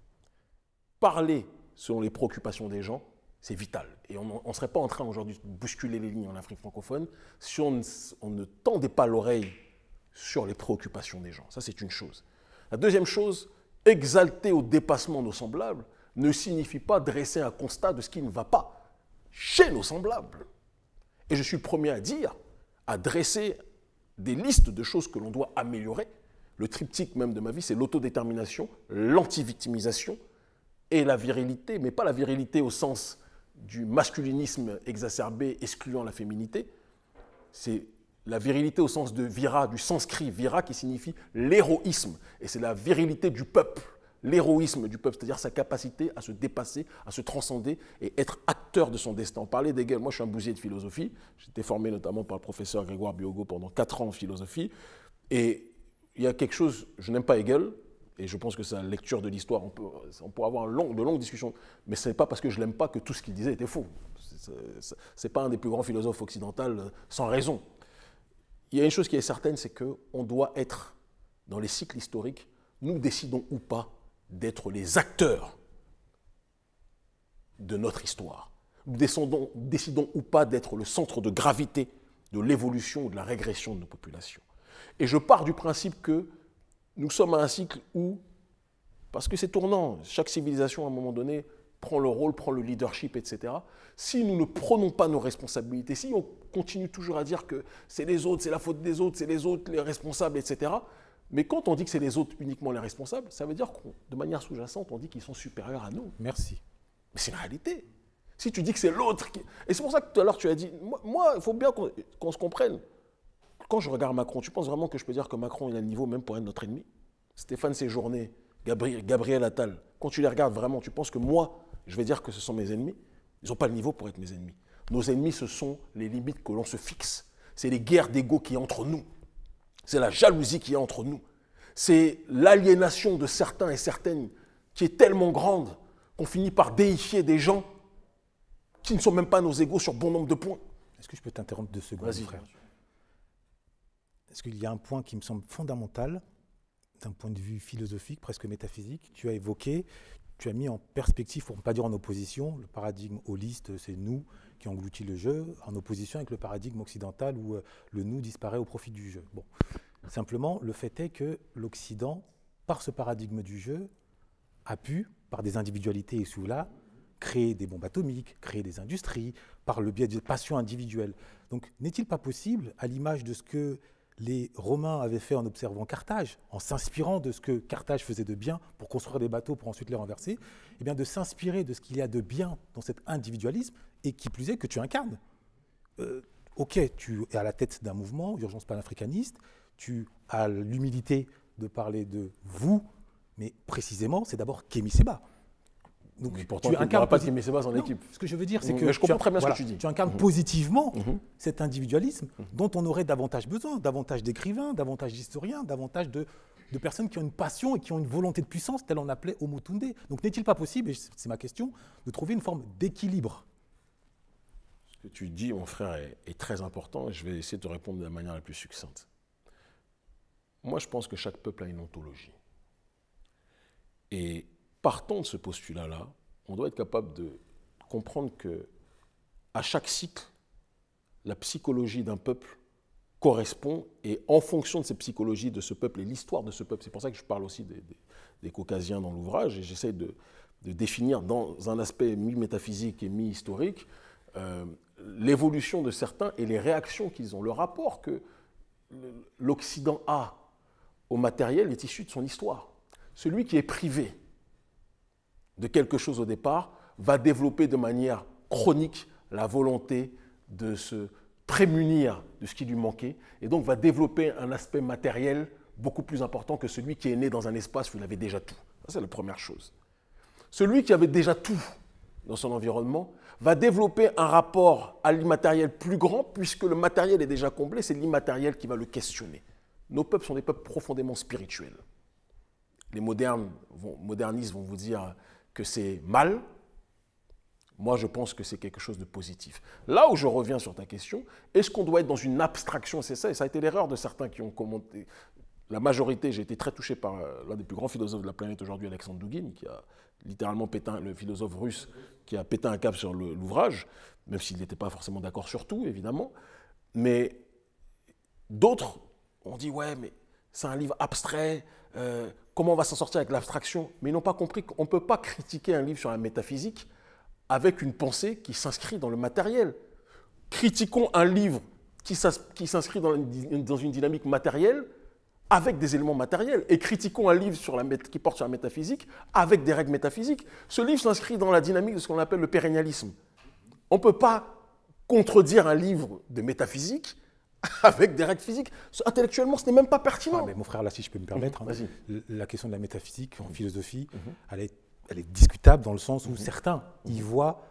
Parler selon les préoccupations des gens c'est vital. Et on ne serait pas en train aujourd'hui de bousculer les lignes en Afrique francophone si on, ne tendait pas l'oreille sur les préoccupations des gens. Ça, c'est une chose. La deuxième chose, exalter au dépassement nos semblables ne signifie pas dresser un constat de ce qui ne va pas chez nos semblables. Et je suis premier à dire, à dresser des listes de choses que l'on doit améliorer. Le triptyque même de ma vie, c'est l'autodétermination, l'anti-victimisation et la virilité, mais pas la virilité au sens du masculinisme exacerbé excluant la féminité. C'est la virilité au sens de vira, du sanskrit vira qui signifie l'héroïsme. Et c'est la virilité du peuple, l'héroïsme du peuple, c'est-à-dire sa capacité à se dépasser, à se transcender et être acteur de son destin. On parlait d'Hegel, moi je suis un bousier de philosophie, j'ai été formé notamment par le professeur Grégoire Biogo pendant 4 ans en philosophie. Et il y a quelque chose, je n'aime pas Hegel, et je pense que sa lecture de l'histoire, on, peut, on pourra avoir de longues discussions, mais ce n'est pas parce que je l'aime pas que tout ce qu'il disait était faux. Ce n'est pas un des plus grands philosophes occidentaux euh, sans raison. Il y a une chose qui est certaine, c'est qu'on doit être, dans les cycles historiques, nous décidons ou pas d'être les acteurs de notre histoire. Nous décidons ou pas d'être le centre de gravité de l'évolution ou de la régression de nos populations. Et je pars du principe que nous sommes à un cycle où, parce que c'est tournant, chaque civilisation à un moment donné prend le rôle, prend le leadership, etc. Si nous ne prenons pas nos responsabilités, si on continue toujours à dire que c'est les autres, c'est la faute des autres, c'est les autres les responsables, etc. Mais quand on dit que c'est les autres uniquement les responsables, ça veut dire que de manière sous-jacente, on dit qu'ils sont supérieurs à nous. Merci. Mais c'est la réalité. Si tu dis que c'est l'autre qui... Et c'est pour ça que tout à l'heure tu as dit, moi, il faut bien qu'on se comprenne. Quand je regarde Macron, tu penses vraiment que je peux dire que Macron, il a le niveau même pour être notre ennemi Stéphane Séjourné, Gabriel, Attal, quand tu les regardes vraiment, tu penses que moi, je vais dire que ce sont mes ennemis Ils n'ont pas le niveau pour être mes ennemis. Nos ennemis, ce sont les limites que l'on se fixe. C'est les guerres d'ego qui est entre nous. C'est la jalousie qui est entre nous. C'est l'aliénation de certains et certaines qui est tellement grande qu'on finit par déifier des gens qui ne sont même pas nos égaux sur bon nombre de points. Est-ce que je peux t'interrompre deux secondes, frère parce qu'il y a un point qui me semble fondamental d'un point de vue philosophique, presque métaphysique. Tu as évoqué, tu as mis en perspective, pour ne pas dire en opposition, le paradigme holiste, c'est nous qui engloutit le jeu, en opposition avec le paradigme occidental où euh, le nous disparaît au profit du jeu. Bon. Simplement, le fait est que l'Occident, par ce paradigme du jeu, a pu, par des individualités et sous là, créer des bombes atomiques, créer des industries, par le biais des passions individuelles. Donc, n'est-il pas possible, à l'image de ce que les Romains avaient fait en observant Carthage, en s'inspirant de ce que Carthage faisait de bien pour construire des bateaux pour ensuite les renverser, eh bien de s'inspirer de ce qu'il y a de bien dans cet individualisme et qui plus est que tu incarnes. Euh, ok, tu es à la tête d'un mouvement, urgence panafricaniste, tu as l'humilité de parler de vous, mais précisément, c'est d'abord Kémy Seba. Donc, tu incarnes pas en équipe. Ce que je veux dire, c'est mm, que je dis. Tu incarnes positivement mm-hmm. cet individualisme mm-hmm. dont on aurait davantage besoin, davantage d'écrivains, davantage d'historiens, davantage de, personnes qui ont une passion et qui ont une volonté de puissance, telle on appelait Homo Tunde. Donc n'est-il pas possible, et c'est ma question, de trouver une forme d'équilibre Ce que tu dis, mon frère, est, est très important. Et je vais essayer de te répondre de la manière la plus succincte. Moi, je pense que chaque peuple a une ontologie. Et partant de ce postulat-là, on doit être capable de comprendre que à chaque cycle, la psychologie d'un peuple correspond et en fonction de ces psychologies de ce peuple et l'histoire de ce peuple, c'est pour ça que je parle aussi des, Caucasiens dans l'ouvrage et j'essaie de, définir dans un aspect mi-métaphysique et mi-historique euh, l'évolution de certains et les réactions qu'ils ont, le rapport que l'Occident a au matériel est issu de son histoire. Celui qui est privé de quelque chose au départ va développer de manière chronique la volonté de se prémunir de ce qui lui manquait et donc va développer un aspect matériel beaucoup plus important que celui qui est né dans un espace où il avait déjà tout. c'est la première chose. Celui qui avait déjà tout dans son environnement va développer un rapport à l'immatériel plus grand puisque le matériel est déjà comblé, c'est l'immatériel qui va le questionner. Nos peuples sont des peuples profondément spirituels. Les modernistes vont vous dire que c'est mal, moi je pense que c'est quelque chose de positif. Là où je reviens sur ta question, est-ce qu'on doit être dans une abstraction C'est ça, et ça a été l'erreur de certains qui ont commenté. La majorité, j'ai été très touché par euh, l'un des plus grands philosophes de la planète aujourd'hui, Alexandre Dugin, qui a littéralement pété, le philosophe russe, qui a pété un cap sur l'ouvrage, même s'il n'était pas forcément d'accord sur tout, évidemment. Mais d'autres ont dit, ouais, mais c'est un livre abstrait, euh, comment on va s'en sortir avec l'abstraction, mais ils n'ont pas compris qu'on ne peut pas critiquer un livre sur la métaphysique avec une pensée qui s'inscrit dans le matériel. Critiquons un livre qui s'inscrit dans, une dynamique matérielle avec des éléments matériels et critiquons un livre sur la, qui porte sur la métaphysique avec des règles métaphysiques. Ce livre s'inscrit dans la dynamique de ce qu'on appelle le pérennialisme. On ne peut pas contredire un livre de métaphysique avec des règles physiques. Intellectuellement, ce n'est même pas pertinent. Ah, mais mon frère, là, si je peux me permettre, hein, mhm. la question de la métaphysique en philosophie, mhm. elle, est, elle, est, discutable dans le sens où mhm. certains y voient,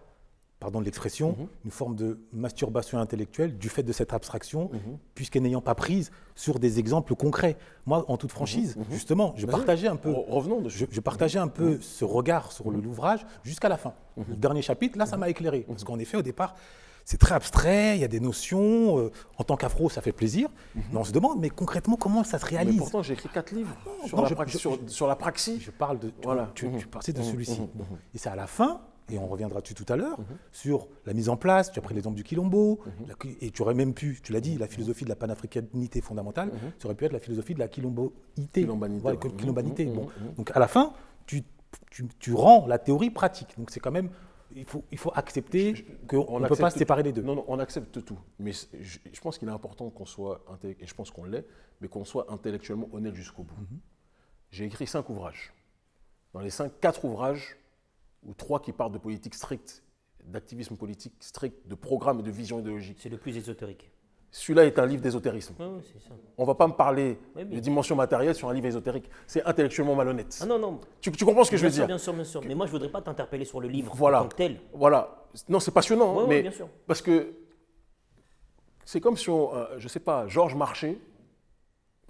pardon de l'expression, une forme de masturbation intellectuelle du fait de cette abstraction, puisqu'elle n'ayant pas prise sur des exemples concrets. Moi, en toute franchise, justement, je partageais un peu, revenons je, je, partageais un peu ce regard sur l'ouvrage jusqu'à la fin. Le dernier chapitre, là, ça m'a éclairé, parce qu'en effet, au départ, c'est très abstrait, il y a des notions. Euh, en tant qu'afro, ça fait plaisir. Mais mhm. on se demande, mais concrètement, comment ça se réalise mais pourtant, j'ai écrit quatre livres ah sur, la sur, la praxie. Je parle de. Tu, mhm. de mhm. celui-ci. Et c'est à la fin, et on reviendra dessus tout à l'heure, sur la mise en place. Tu as pris l'exemple du Quilombo, et tu aurais même pu, tu l'as dit, la philosophie de la panafricanité fondamentale, ça aurait pu être la philosophie de la Quilomboité. Quilombanité. Donc à la fin, tu tu, rends la théorie pratique. Donc c'est quand même il faut, il faut accepter qu'on ne peut pas séparer les deux. Non, non, on accepte tout. Mais je, pense qu'il est important qu'on soit, et je pense qu'on l'est, mais qu'on soit intellectuellement honnête jusqu'au bout. Mhm. J'ai écrit cinq ouvrages. Dans les cinq, quatre ouvrages, ou trois qui parlent de politique stricte, d'activisme politique strict, de programme et de vision idéologique. C'est le plus ésotérique. Celui-là est un livre d'ésotérisme. on ne va pas me parler de dimension matérielle sur un livre ésotérique. C'est intellectuellement malhonnête. Ah non, non. Tu, comprends ce que je veux dire Bien sûr, bien sûr. Mais moi, je ne voudrais pas t'interpeller sur le livre en tant que tel. Voilà. Non, c'est passionnant. Hein, mais Parce que c'est comme si, on, euh, je ne sais pas, Georges Marché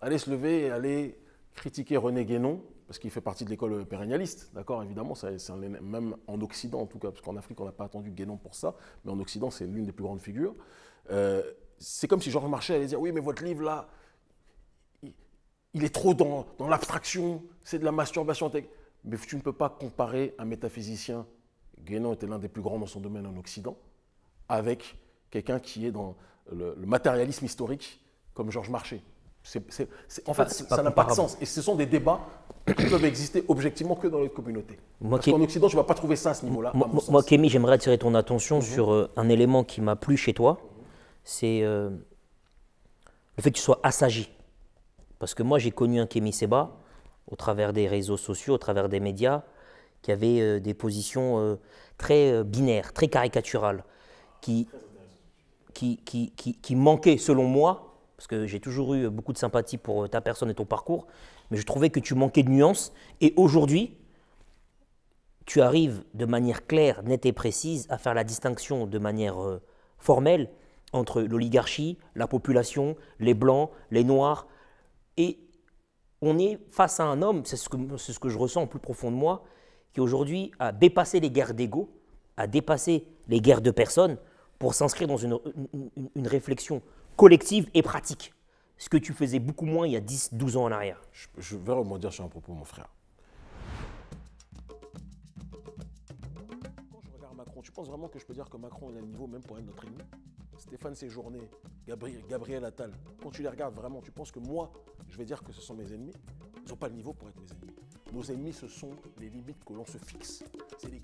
allait se lever et allait critiquer René Guénon, parce qu'il fait partie de l'école pérennialiste. D'accord, évidemment, ça, même en Occident, en tout cas, parce qu'en Afrique, on n'a pas attendu Guénon pour ça. Mais en Occident, c'est l'une des plus grandes figures. Euh, c'est comme si Georges Marchais allait dire Oui, mais votre livre là, il, est trop dans, dans l'abstraction, c'est de la masturbation. Mais tu ne peux pas comparer un métaphysicien, Guénon était l'un des plus grands dans son domaine en Occident, avec quelqu'un qui est dans le, matérialisme historique comme Georges Marchais. en fait, ça n'a pas de sens. Et ce sont des débats qui peuvent exister objectivement que dans les communautés. Moi Parce Occident, je ne vas pas trouver ça à ce niveau-là. Moi, Kémy, j'aimerais attirer ton attention sur euh, un élément qui m'a plu chez toi c'est euh, le fait que tu sois assagi. Parce que moi, j'ai connu un Kémy Seba au travers des réseaux sociaux, au travers des médias, qui avait euh, des positions euh, très binaires, très caricaturales, qui, qui, qui manquaient, selon moi, parce que j'ai toujours eu beaucoup de sympathie pour ta personne et ton parcours, mais je trouvais que tu manquais de nuances. Et aujourd'hui, tu arrives de manière claire, nette et précise à faire la distinction de manière formelle entre l'oligarchie, la population, les blancs, les noirs. Et on est face à un homme, c'est ce, ce, que je ressens au plus profond de moi, qui aujourd'hui a dépassé les guerres d'ego, a dépassé les guerres de personnes pour s'inscrire dans une, une, réflexion collective et pratique. Ce que tu faisais beaucoup moins il y a 10, 12 ans en arrière. Je, vais rebondir sur un propos, mon frère. Quand je regarde Macron, tu penses vraiment que je peux dire que Macron est à un niveau même pour être notre ennemi Stéphane Séjourné, Gabriel, Gabriel Attal, quand tu les regardes vraiment, tu penses que moi, je vais dire que ce sont mes ennemis Ils n'ont pas le niveau pour être mes ennemis. Nos ennemis, ce sont les limites que l'on se fixe. C'est les